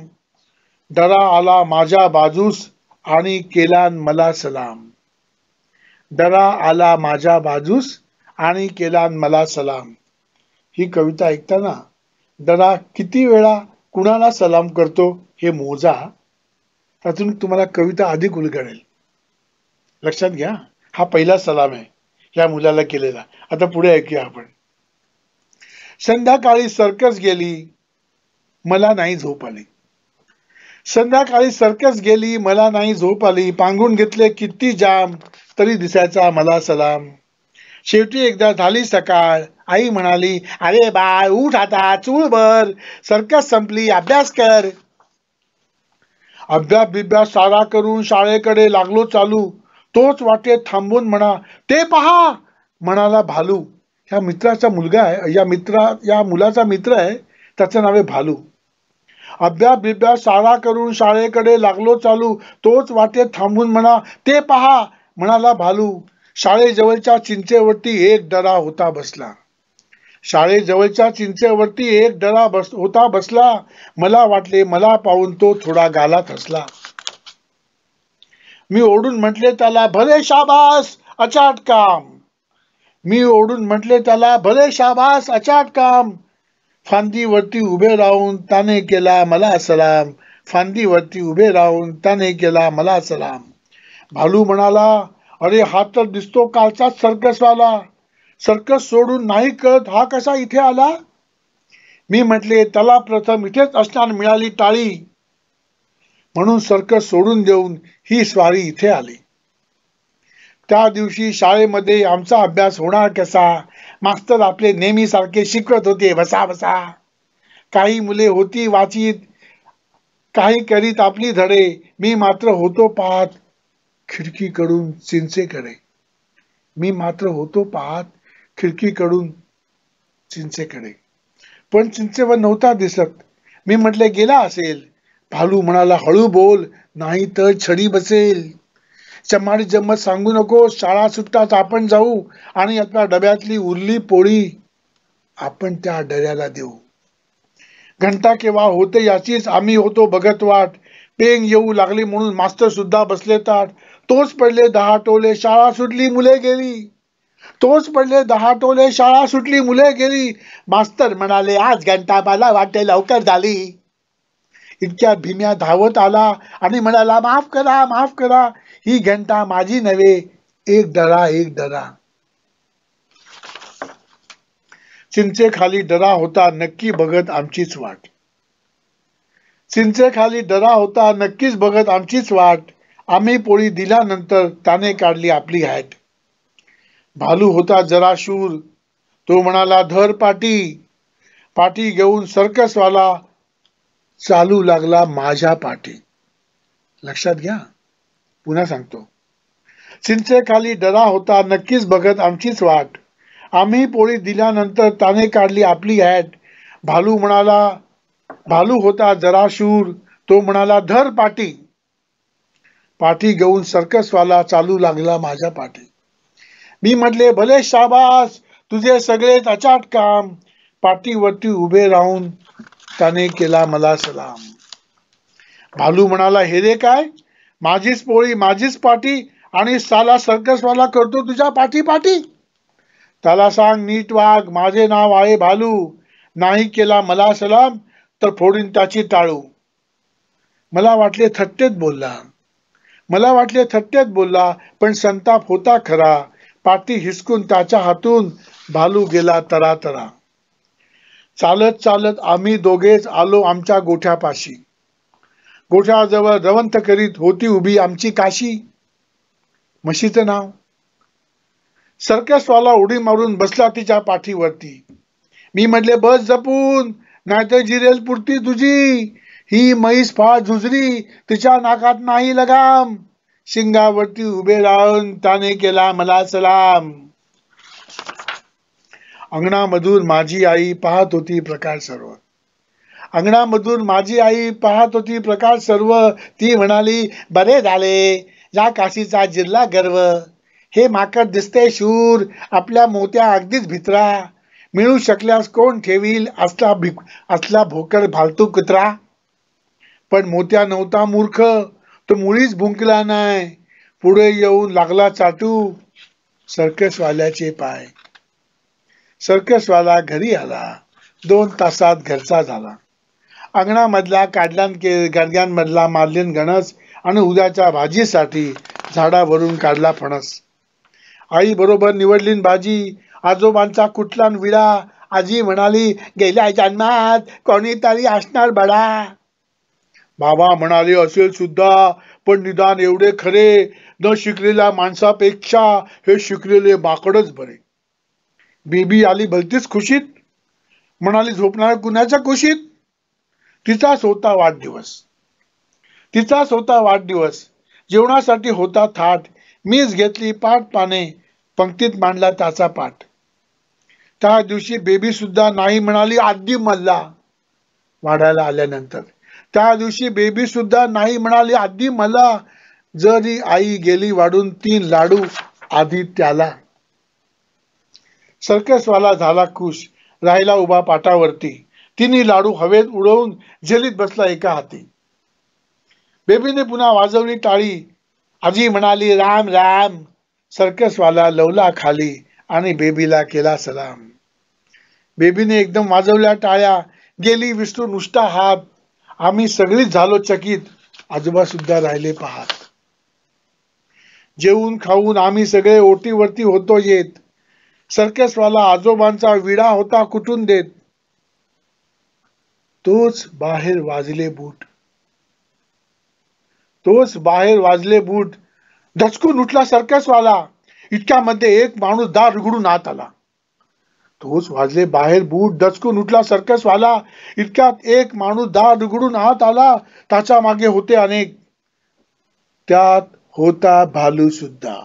दरा आला माझ्या बाजूस आणि केलान मला सलाम दरा आला माझ्या बाजूस आणि केलान मला सलाम ही कविता ऐकताना दरा किती वेळा कुणाला सलाम करतो हे मोजा त्यातून तुम्हाला कविता अधिक उलगडेल लक्षात घ्या हा पहिला सलाम आहे या मुलाला केलेला आता पुढे ऐकूया आपण संध्याकाळी सर्कस गेली मला नाही झोप आली संध्याकाळी सर्कस गेली मला नाही झोप आली पांगून घेतले किती जाम तरी दिसायचा मला सलाम शेवटी एकदा झाली सकाळ आई म्हणाली अरे बाय उठ आता चूळ भर सर्कस संपली अभ्यास कर अभ्यास बिभ्यास सारा करून शाळेकडे लागलो चालू तोच वाटे थांबून म्हणा ते पहा म्हणाला भालू ह्या मित्राचा मुलगा आहे या मित्रा या मुलाचा मित्र आहे त्याचं नाव आहे भालू अभ्यास बिभ्यास सारा करून शाळेकडे लागलो चालू तोच वाटेत थांबून म्हणा ते पहा म्हणाला भालू शाळेजवळच्या चिंचेवरती एक डरा होता बसला शाळेजवळच्या चिंचेवरती एक डरा बस होता बसला मला वाटले मला पाहून तो थोडा गालात हसला मी ओढून म्हटले त्याला भले शाबास अचाट काम मी ओढून म्हटले त्याला भले शाबास अचाट काम फांदीवरती उभे राहून त्याने केला मला सलाम फांदीवरती उभे राहून त्याने केला मला सलाम भालू म्हणाला अरे हा तर दिसतो कालचा सर्कसवाला सर्कस सोडून नाही कळत हा कसा इथे आला मी म्हटले त्याला प्रथम इथेच असणार मिळाली टाळी म्हणून सर्कस सोडून देऊन ही स्वारी इथे आली त्या दिवशी शाळेमध्ये आमचा अभ्यास होणार कसा मास्तर आपले नेहमीसारखे शिकवत होते बसा बसा काही मुले होती वाचित काही करीत आपली धडे मी मात्र होतो पाहत खिडकीकडून चिंचेकडे मी मात्र होतो पाहत खिडकीकडून चिंचेकडे पण चिंचेवर नव्हता दिसत मी म्हटले गेला असेल भालू म्हणाला हळू बोल नाही तर छडी बसेल चमाडी जम्मत सांगू नको शाळा सुटताच आपण जाऊ आणि आपल्या डब्यातली उरली पोळी आपण त्या डऱ्याला देऊ घंटा केव्हा होते याचीच आम्ही होतो बघत वाट पेंग येऊ लागली म्हणून मास्तर सुद्धा बसले ताट तोच पडले दहा टोले शाळा सुटली मुले गेली तोच पडले दहा टोले शाळा सुटली मुले गेली मास्तर म्हणाले आज घंटा मला वाटे लवकर झाली इतक्या भीम्या धावत आला आणि म्हणाला माफ करा माफ करा ही घंटा माझी नव्हे एक डरा एक डरा खाली डरा होता नक्की बघत आमचीच वाट खाली डरा होता नक्कीच बघत आमचीच वाट आम्ही पोळी दिल्यानंतर त्याने काढली आपली हॅट भालू होता जरा शूर तो म्हणाला धर पाटी पाटी घेऊन सर्कसवाला चालू लागला माझ्या पाठी लक्षात घ्या पुन्हा सांगतो खाली डरा होता नक्कीच बघत आमचीच वाट आम्ही पोळी दिल्यानंतर ताने काढली आपली हॅट भालू म्हणाला भालू होता जरा शूर तो म्हणाला धर पाटी पाठी घेऊन सर्कसवाला चालू लागला माझ्या पाठी मी म्हटले भले शाबास तुझे सगळे अचाट काम पाठीवरती उभे राहून त्याने केला मला सलाम भालू म्हणाला हे रे काय माझीच पोळी माझीच पाठी आणि साला सर्कसवाला करतो तुझ्या पाठी पाठी त्याला सांग नीट वाघ माझे नाव आहे भालू नाही केला मला सलाम तर फोडून त्याची टाळू मला वाटले थट्टेत बोलला मला वाटले थट्टेत बोलला पण संताप होता खरा पाठी हिसकून त्याच्या हातून भालू गेला तरातरा चालत चालत आम्ही दोघेच आलो आमच्या गोठ्यापाशी गोठ्याजवळ रवंत करीत होती उभी आमची काशी म्हशीचं नाव सर्कसवाला उडी मारून बसला तिच्या पाठीवरती मी म्हटले बस जपून नाहीतर जिरेल पुरती तुझी ही मैस फार झुजरी तिच्या नाकात नाही लगाम शिंगावरती उभे राहून ताने केला मला सलाम अंगणामधून माझी आई पाहत होती प्रकाश सर्वत अंगणामधून माझी आई पाहत होती प्रकाश सर्व ती म्हणाली बरे झाले या काशीचा जिल्हा गर्व हे माकड दिसते शूर आपल्या मोत्या अगदीच भित्रा मिळू शकल्यास कोण ठेवील असला असला भोकर भालतू कुत्रा पण मोत्या नव्हता मूर्ख तो मुळीच भुंकला नाही पुढे येऊन लागला चाटू सर्कसवाल्याचे पाय सर्कसवाला घरी आला दोन तासात घरचा झाला अंगणामधला काढल्यान के गडग्यांमधला मारलीन गणस आणि उद्याच्या भाजीसाठी झाडावरून काढला फणस आई बरोबर निवडलीन भाजी आजोबांचा कुठला विडा आजी म्हणाली गेल्या जन्मात कोणीतरी असणार बडा बाबा म्हणाले असेल सुद्धा पण निदान एवढे खरे न शिकलेल्या माणसापेक्षा हे शिकलेले बाकडच बरे बीबी आली भलतीच खुशीत म्हणाली झोपणार कुणाच्या खुशीत तिचा स्वतः वाढदिवस तिचा स्वतः वाढदिवस जेवणासाठी होता थाट मीच घेतली पाठ पाने पंक्तीत मांडला त्याचा पाठ त्या दिवशी बेबी सुद्धा नाही म्हणाली आधी मल्ला वाढायला आल्यानंतर त्या दिवशी बेबी सुद्धा नाही म्हणाली आधी मला जरी आई गेली वाढून तीन लाडू आधी त्याला सर्कसवाला झाला खुश राहिला उभा पाटावरती तिने लाडू हवेत उडवून झेलीत बसला एका हाती बेबीने पुन्हा वाजवली टाळी आजी म्हणाली राम राम सर्कसवाला लवला खाली आणि बेबीला केला सलाम बेबीने एकदम वाजवल्या टाळ्या गेली विष्णू नुसता हात आम्ही सगळीच झालो चकित आजोबा सुद्धा राहिले पाहात जेवून खाऊन आम्ही सगळे ओटीवरती होतो येत सर्कसवाला आजोबांचा विडा होता कुठून देत तोच बाहेर वाजले बूट तोच बाहेर वाजले बूट धचकून उठला सर्कस वाला इतक्या मध्ये एक माणूस दार उघडून आत आला तोच वाजले बाहेर बूट दचकून उठला सर्कस वाला इतक्यात एक माणूस दार उघडून आत आला त्याच्या मागे होते अनेक त्यात होता भालू सुद्धा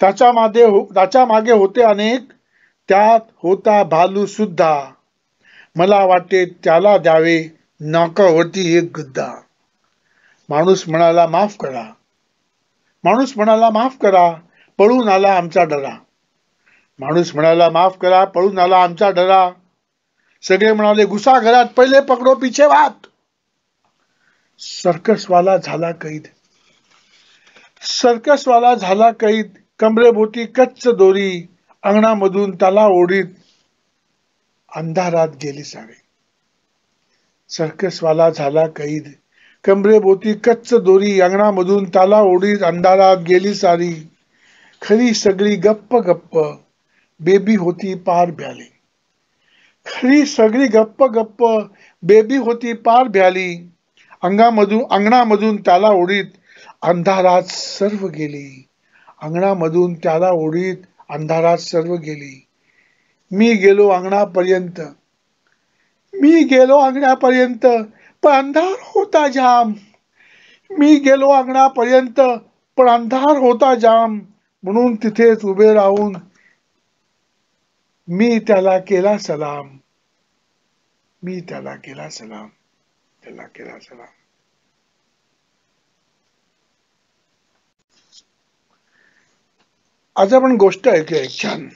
त्याच्या मागे हो, त्याच्या मागे होते अनेक त्यात होता भालू सुद्धा मला वाटते त्याला द्यावे नाकावरती एक गद्दा माणूस म्हणाला माफ करा माणूस म्हणाला माफ करा पळून आला आमचा डरा माणूस म्हणाला माफ करा पळून आला आमचा डरा सगळे म्हणाले गुसा घरात पहिले पकडो पिछे वात सर्कसवाला झाला कैद सर्कसवाला झाला कैद कमरेभोवती कच्च दोरी अंगणामधून त्याला ओढीत अंधारात गेली सारी सर्कसवाला झाला कैद बोती कच्च दोरी अंगणामधून ताला ओढीत अंधारात गेली सारी खरी सगळी गप्प गप्प बेबी होती पार भ्याली खरी सगळी गप्प गप्प बेबी होती पार भ्याली अंगामधून अंगणामधून त्याला ओढीत अंधारात सर्व गेली अंगणामधून त्याला ओढीत अंधारात सर्व गेली मी गेलो अंगणापर्यंत मी गेलो अंगणापर्यंत पण अंधार होता जाम मी गेलो अंगणापर्यंत पण अंधार होता जाम म्हणून तिथेच उभे राहून मी त्याला केला सलाम मी त्याला केला सलाम त्याला केला सलाम आज आपण गोष्ट ऐकूया आहे छान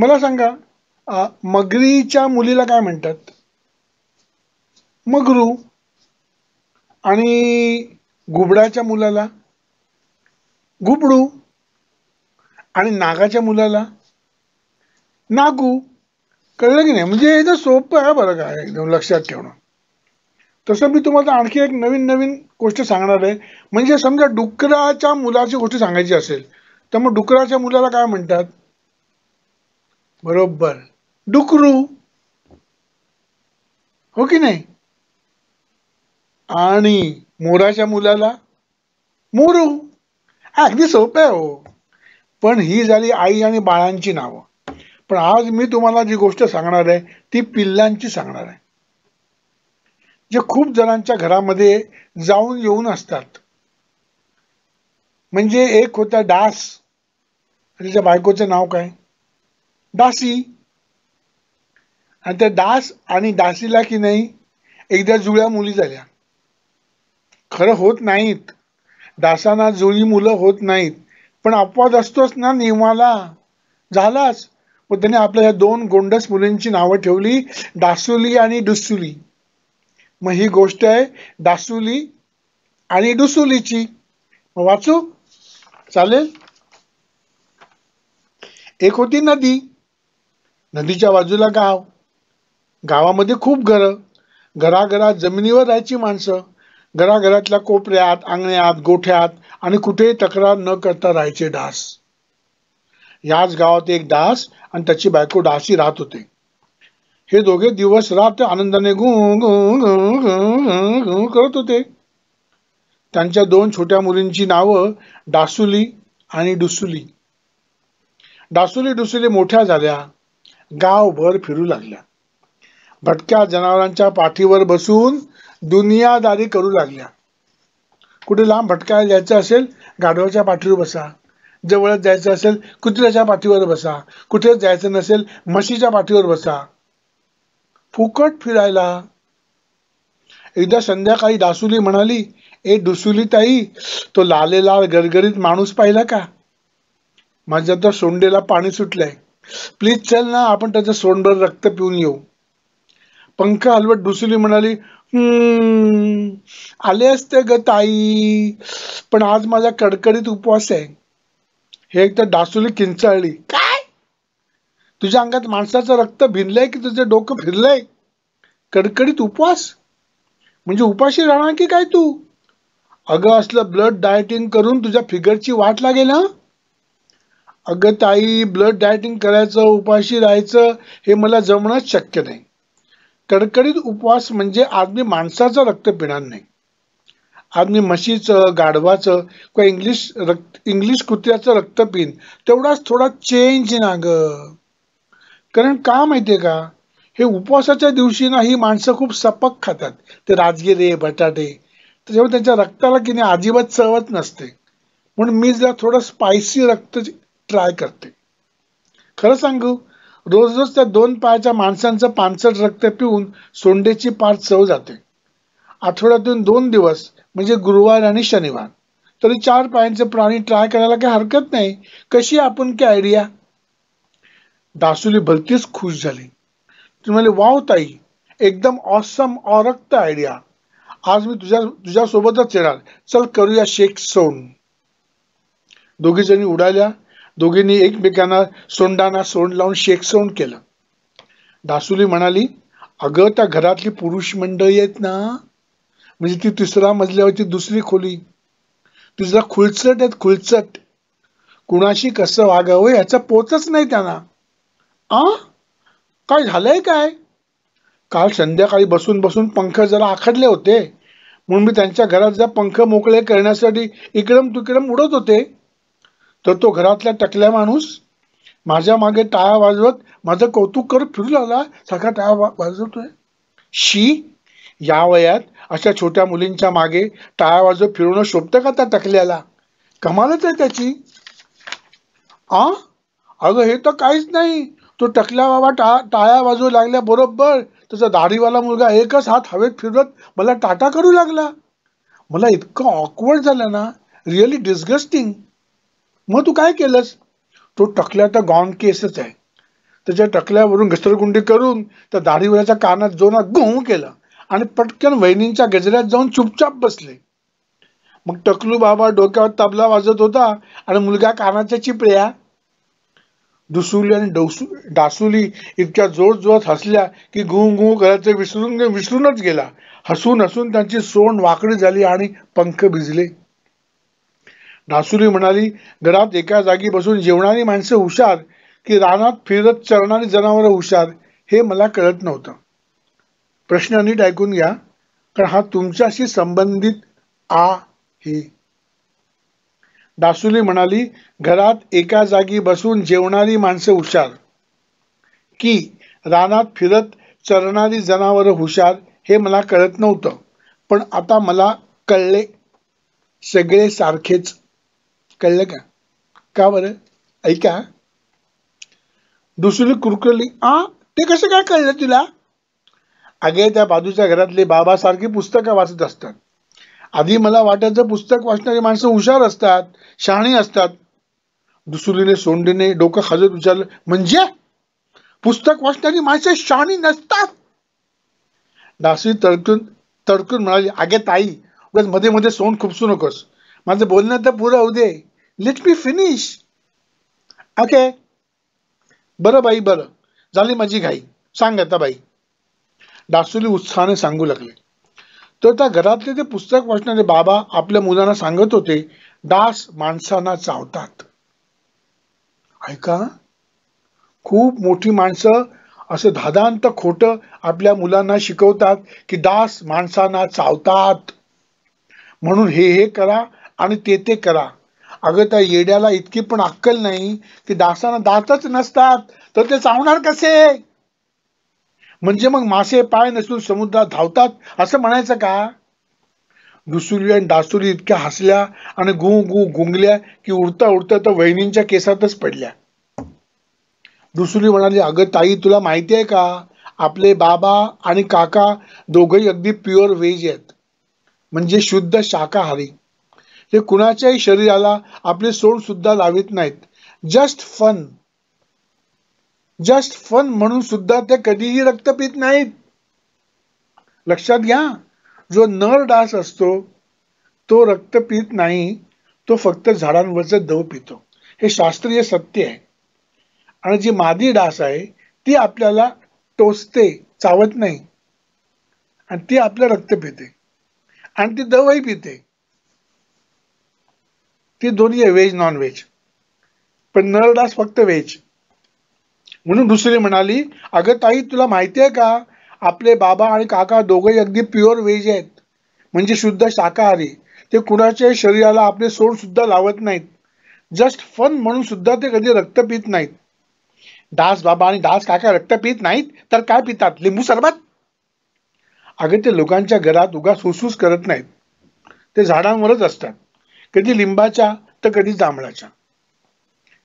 मला सांगा मगरीच्या मुलीला काय म्हणतात मगरू आणि घुबडाच्या मुलाला घुबडू आणि नागाच्या मुलाला नागू कळलं की नाही म्हणजे हे तर सोपं आहे बरं काय एकदम लक्षात ठेवणं तसं मी तुम्हाला आणखी एक नवीन नवीन गोष्ट सांगणार आहे म्हणजे समजा डुकराच्या मुलाची गोष्ट सांगायची असेल तर मग डुकराच्या मुलाला काय म्हणतात बरोबर डुकरू हो की नाही आणि मोराच्या मुलाला मोरू अगदी सोपे हो पण ही झाली आई आणि बाळांची नावं पण आज मी तुम्हाला जी गोष्ट सांगणार आहे ती पिल्लांची सांगणार आहे जे खूप जणांच्या घरामध्ये जाऊन येऊन असतात म्हणजे एक होता डास त्याच्या बायकोचं नाव काय दासी आणि त्या दास आणि दासीला की नाही एकदा जुळ्या मुली झाल्या खरं होत नाहीत दासांना जुळी मुलं होत नाहीत पण अपवाद असतोच ना नियमाला झालाच मग त्याने आपल्या ह्या दोन गोंडस मुलींची नावं ठेवली दासुली आणि डुसुली मग ही गोष्ट आहे डासुली आणि डुसुलीची मग वाचू चालेल एक होती नदी नदीच्या बाजूला गाव गावामध्ये खूप घरं घराघरात जमिनीवर राहायची माणसं घराघरातल्या कोपऱ्यात अंगण्यात गोठ्यात आणि कुठेही तक्रार न करता राहायचे डास याच गावात एक डास आणि त्याची बायको डासी राहत होते हे दोघे दिवस रात्र आनंदाने गु गु करत होते त्यांच्या दोन छोट्या मुलींची नावं डासुली आणि डुसुली डासुली डुसुली मोठ्या झाल्या गावभर फिरू लागल्या भटक्या जनावरांच्या पाठीवर बसून दुनियादारी करू लागल्या कुठे लांब भटकायला जायचं असेल गाढवाच्या पाठीवर बसा जवळच जायचं असेल कुत्र्याच्या पाठीवर बसा कुठे जायचं नसेल म्हशीच्या पाठीवर बसा फुकट फिरायला एकदा संध्याकाळी दासुली म्हणाली ए डुसुली ताई तो लालेलाल गरगरीत माणूस पाहिला का माझ्या तर सोंडेला पाणी सुटलंय प्लीज चल ना आपण त्याचं सोंडर रक्त पिऊन येऊ पंख हलवत डुसुली म्हणाली आले असते ग ताई पण आज माझा कडकडीत उपवास आहे हे एकदा डासुली किंचाळली काय तुझ्या अंगात माणसाचं रक्त भिनलंय की तुझं डोकं फिरलंय कडकडीत उपवास म्हणजे उपाशी राहणार की काय तू अगं असलं ब्लड डायटिंग करून तुझ्या फिगरची वाट लागेल ना अगं ताई ब्लड डायटिंग करायचं उपाशी राहायचं हे मला जमणंच शक्य नाही कडकडीत उपवास म्हणजे आदमी माणसाचं रक्त पिणार नाही आदमी म्हशीचं गाढवाचं किंवा इंग्लिश रक्त इंग्लिश कुत्र्याचं रक्त पिन तेवढाच थोडा चेंज ना ग कारण का माहितीये का हे उपवासाच्या दिवशी ना ही माणसं खूप सपक खातात ते राजगिरे बटाटे त्याच्यामुळे त्यांच्या रक्ताला की नाही अजिबात चवत नसते म्हणून मी जर थोडं स्पायसी रक्त ट्राय करते खरं सांगू रोज रोज त्या दोन पायाच्या माणसांचं पानसट रक्त पिऊन सोंडेची पार चव जाते आठवड्यातून दोन दिवस म्हणजे गुरुवार आणि शनिवार तरी चार पायांचे प्राणी ट्राय करायला काही हरकत नाही कशी आपण काय आयडिया दासुली भलतीच खुश झाली तुम्हाला वाव ताई एकदम ऑसम ऑरक्त आयडिया आज मी तुझ्या तुझ्या सोबतच येणार चल करूया शेख सोन दोघीजणी उडाल्या दोघींनी एकमेकांना सोंडाना सोंड लावून सोंड केलं दासुली म्हणाली अगं त्या घरातली पुरुष मंडळी आहेत ना म्हणजे ती तिसरा मजल्यावरची दुसरी खोली तिसरा खुलचट आहेत खुळचट कुणाशी कसं वागावं याचा पोचच नाही त्यांना आ काय झालंय काय काल संध्याकाळी बसून बसून पंख जरा आखडले होते म्हणून मी त्यांच्या घरात जरा पंख मोकळे करण्यासाठी इकडम तुकडम उडत होते तर तो घरातला टकल्या माणूस माझ्या मागे टाळा वाजवत माझं कौतुक कर फिरू लागला सगळा टाळा वाजवतोय शी या वयात अशा छोट्या मुलींच्या मागे टाळा वाजव फिरवणं शोभतं का त्या टकल्याला कमालच आहे त्याची आ अगं हे तर काहीच नाही तो टकल्या बाबा टा टाळ्या वाजवू लागल्या बरोबर त्याचा दाढीवाला मुलगा एकच हात हवेत फिरवत मला टाटा करू लागला मला इतकं ऑकवर्ड झालं ना रिअली डिस्गस्टिंग मग तू काय केलंस तो टकल्या तर गॉन केसच आहे त्याच्या टकल्यावरून घसरगुंडी करून त्या दाढीवऱ्याच्या कानात जोरात गहू केला आणि पटकन वहिनींच्या गजऱ्यात जाऊन चुपचाप बसले मग टकलू बाबा डोक्यावर तबला वाजत होता आणि मुलगा कानाच्या चिपळ्या दुसुली आणि डोसू डासुली इतक्या जोर जोरात हसल्या की गुं गुं करायचं विसरून विसरूनच गेला हसून हसून त्यांची सोंड वाकडी झाली आणि पंख भिजले नासुरी म्हणाली घरात एका जागी बसून जेवणारी माणसं हुशार की रानात फिरत चरणारी जनावरं हुशार हे मला कळत नव्हतं प्रश्न नीट ऐकून घ्या कारण हा तुमच्याशी संबंधित आ हे डासुली म्हणाली घरात एका जागी बसून जेवणारी माणसं हुशार की रानात फिरत चरणारी जनावरं हुशार हे मला कळत नव्हतं पण आता मला कळले सगळे सारखेच कळलं का का बरं ऐका दुसरी कुरकुरली आ ते कसं काय कळलं तिला अगे त्या बाजूच्या घरातले बाबासारखी पुस्तकं वाचत असतात आधी मला वाटायचं पुस्तक वाचणारी माणसं हुशार असतात शहाणी असतात दुसरीने सोंडेने डोकं खाजत विचारलं म्हणजे पुस्तक वाचणारी माणसं शहाणी नसतात दासी तडकून तडकून म्हणाली आगे ताई मध्ये मध्ये सोंड खुपसू नकोस माझं बोलणं तर पुरं होऊ दे लेट मी फिनिश ओके बरं बाई बरं झाली माझी घाई सांग आता बाई डासुली उत्साहाने सांगू लागले तर त्या घरातले ते पुस्तक वाचणारे बाबा आपल्या मुलांना सांगत होते दास माणसांना चावतात ऐका खूप मोठी माणसं असं धादांत खोटं आपल्या मुलांना शिकवतात की दास माणसांना चावतात म्हणून हे हे करा आणि ते ते करा अगं त्या येड्याला इतकी पण अक्कल नाही की दासांना दातच नसतात तर ते चावणार कसे म्हणजे मग मासे पाय नसून समुद्रात धावतात असं म्हणायचं का दुसुरी आणि दासुरी इतक्या हसल्या आणि गु गु गुंगल्या की उडता उडता तर वहिनींच्या केसातच पडल्या दुसरी म्हणाली अगं ताई तुला माहिती आहे का आपले बाबा आणि काका दोघही अगदी प्युअर व्हेज आहेत म्हणजे शुद्ध शाकाहारी ते कुणाच्याही शरीराला आपले सोड सुद्धा लावित नाहीत जस्ट फन जस्ट फन म्हणून सुद्धा ते कधीही रक्त पित नाहीत लक्षात घ्या जो नर डास असतो तो रक्त पित नाही तो फक्त झाडांवरच दव पितो हे शास्त्रीय सत्य आहे आणि जी मादी डास आहे ती आपल्याला टोचते चावत नाही आणि ती आपलं रक्त पिते आणि ती दवही पिते ते दोन्ही आहे व्हेज नॉन व्हेज पण नरदास फक्त व्हेज म्हणून दुसरी म्हणाली अगं ताई तुला माहिती आहे का आपले बाबा आणि काका दोघंही अगदी प्युअर व्हेज आहेत म्हणजे शुद्ध शाकाहारी ते कुणाच्या शरीराला आपले सोड सुद्धा लावत नाहीत जस्ट फन म्हणून सुद्धा ते कधी रक्त पित नाहीत दास बाबा आणि दास काका रक्त पित नाहीत तर काय पितात लिंबू सरबत अगं ते लोकांच्या घरात उगा सुसूस करत नाहीत ते झाडांवरच असतात कधी लिंबाच्या तर कधी जांभळाच्या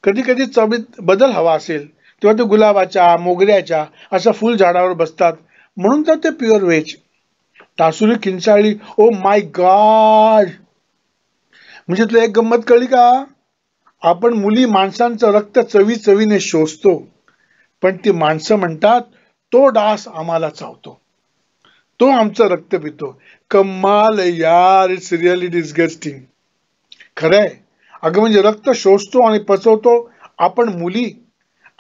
कधी कधी चवीत बदल हवा असेल तेव्हा ते गुलाबाच्या मोगऱ्याच्या अशा फुल झाडावर बसतात म्हणून तर ते प्युअर व्हेज तासुरी किंचाळी ओ oh माय गॉड म्हणजे तुला एक गंमत कळली का आपण मुली माणसांचं रक्त चवी चवीने शोषतो पण ती माणसं म्हणतात तो डास आम्हाला चावतो तो आमचं रक्त पितो कमाल यार इट्स रिअली डिस्गस्टिंग आहे अगं म्हणजे रक्त शोषतो आणि पचवतो आपण मुली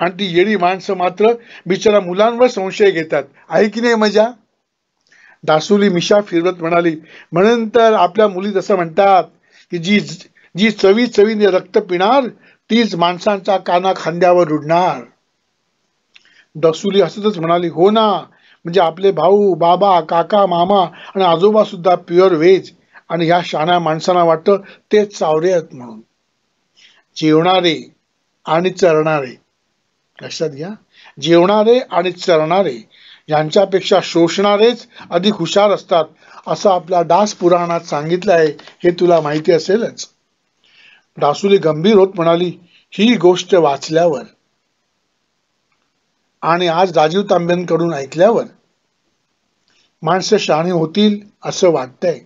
आणि ती येडी माणसं मात्र बिचारा मुलांवर संशय घेतात आहे की नाही मजा दासुली मिशा फिरवत म्हणाली म्हणून तर आपल्या मुली जसं म्हणतात की जी जी चवी चवीने रक्त पिणार तीच माणसांचा काना खांद्यावर रुडणार दसुली हसतच म्हणाली हो ना म्हणजे आपले भाऊ बाबा काका मामा आणि आजोबा सुद्धा प्युअर व्हेज आणि ह्या शहाण्या माणसांना वाटतं ते चावरे आहेत म्हणून जेवणारे आणि चरणारे लक्षात घ्या जेवणारे आणि चरणारे यांच्यापेक्षा शोषणारेच अधिक हुशार असतात असं आपल्या दास पुराणात सांगितलं आहे हे तुला माहिती असेलच दासुली गंभीर होत म्हणाली ही गोष्ट वाचल्यावर आणि आज राजीव तांब्यांकडून ऐकल्यावर माणसं शहाणी होतील असं वाटतंय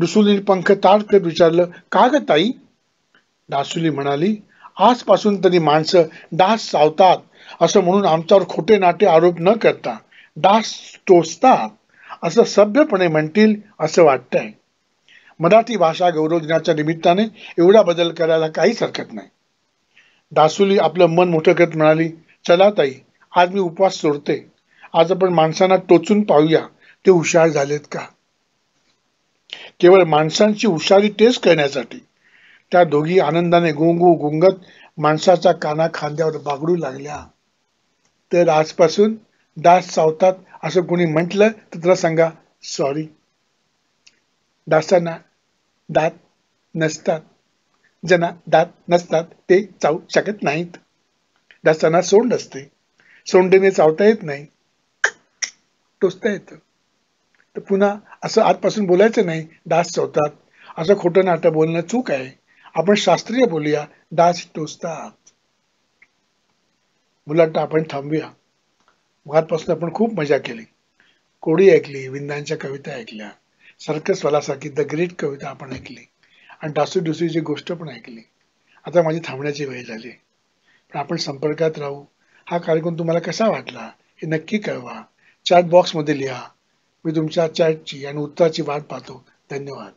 डुसुलीने पंख ताट करत विचारलं का ग ताई दासुली म्हणाली आजपासून तरी माणसं डास चावतात असं म्हणून आमच्यावर खोटे नाटे आरोप न करता डास टोचतात असं सभ्यपणे म्हणतील असं वाटतंय मराठी भाषा गौरव दिनाच्या निमित्ताने एवढा बदल करायला काहीच हरकत नाही दासुली आपलं मन मोठं करत म्हणाली चला ताई आज मी उपवास सोडते आज आपण माणसांना टोचून पाहूया ते हुशार झालेत का केवळ माणसांची हुशारी टेस्ट करण्यासाठी त्या दोघी आनंदाने गुंगू गुंगत माणसाचा काना खांद्यावर बागडू लागल्या तर आजपासून दास चावतात असं कोणी म्हटलं तर तुला सांगा सॉरी दासांना दात नसतात ज्यांना दात नसतात ते चावू शकत नाहीत दासांना सोंड असते सोंडेने चावता येत नाही टोचता येत तर पुन्हा असं आजपासून बोलायचं नाही दास चवतात असं खोटं नाटं बोलणं चूक आहे आपण शास्त्रीय बोलूया दास टोचतात मुलांना आपण थांबूया आजपासून आपण खूप मजा केली कोडी ऐकली विंदांच्या कविता ऐकल्या सर्कस वालासारखी द ग्रेट कविता आपण ऐकली आणि डासू डुसूची गोष्ट पण ऐकली आता माझी थांबण्याची वेळ झाली पण आपण संपर्कात राहू हा कार्यक्रम तुम्हाला कसा वाटला हे नक्की कळवा चॅट मध्ये लिहा मी तुमच्या चॅटची आणि उत्तराची वाट पाहतो धन्यवाद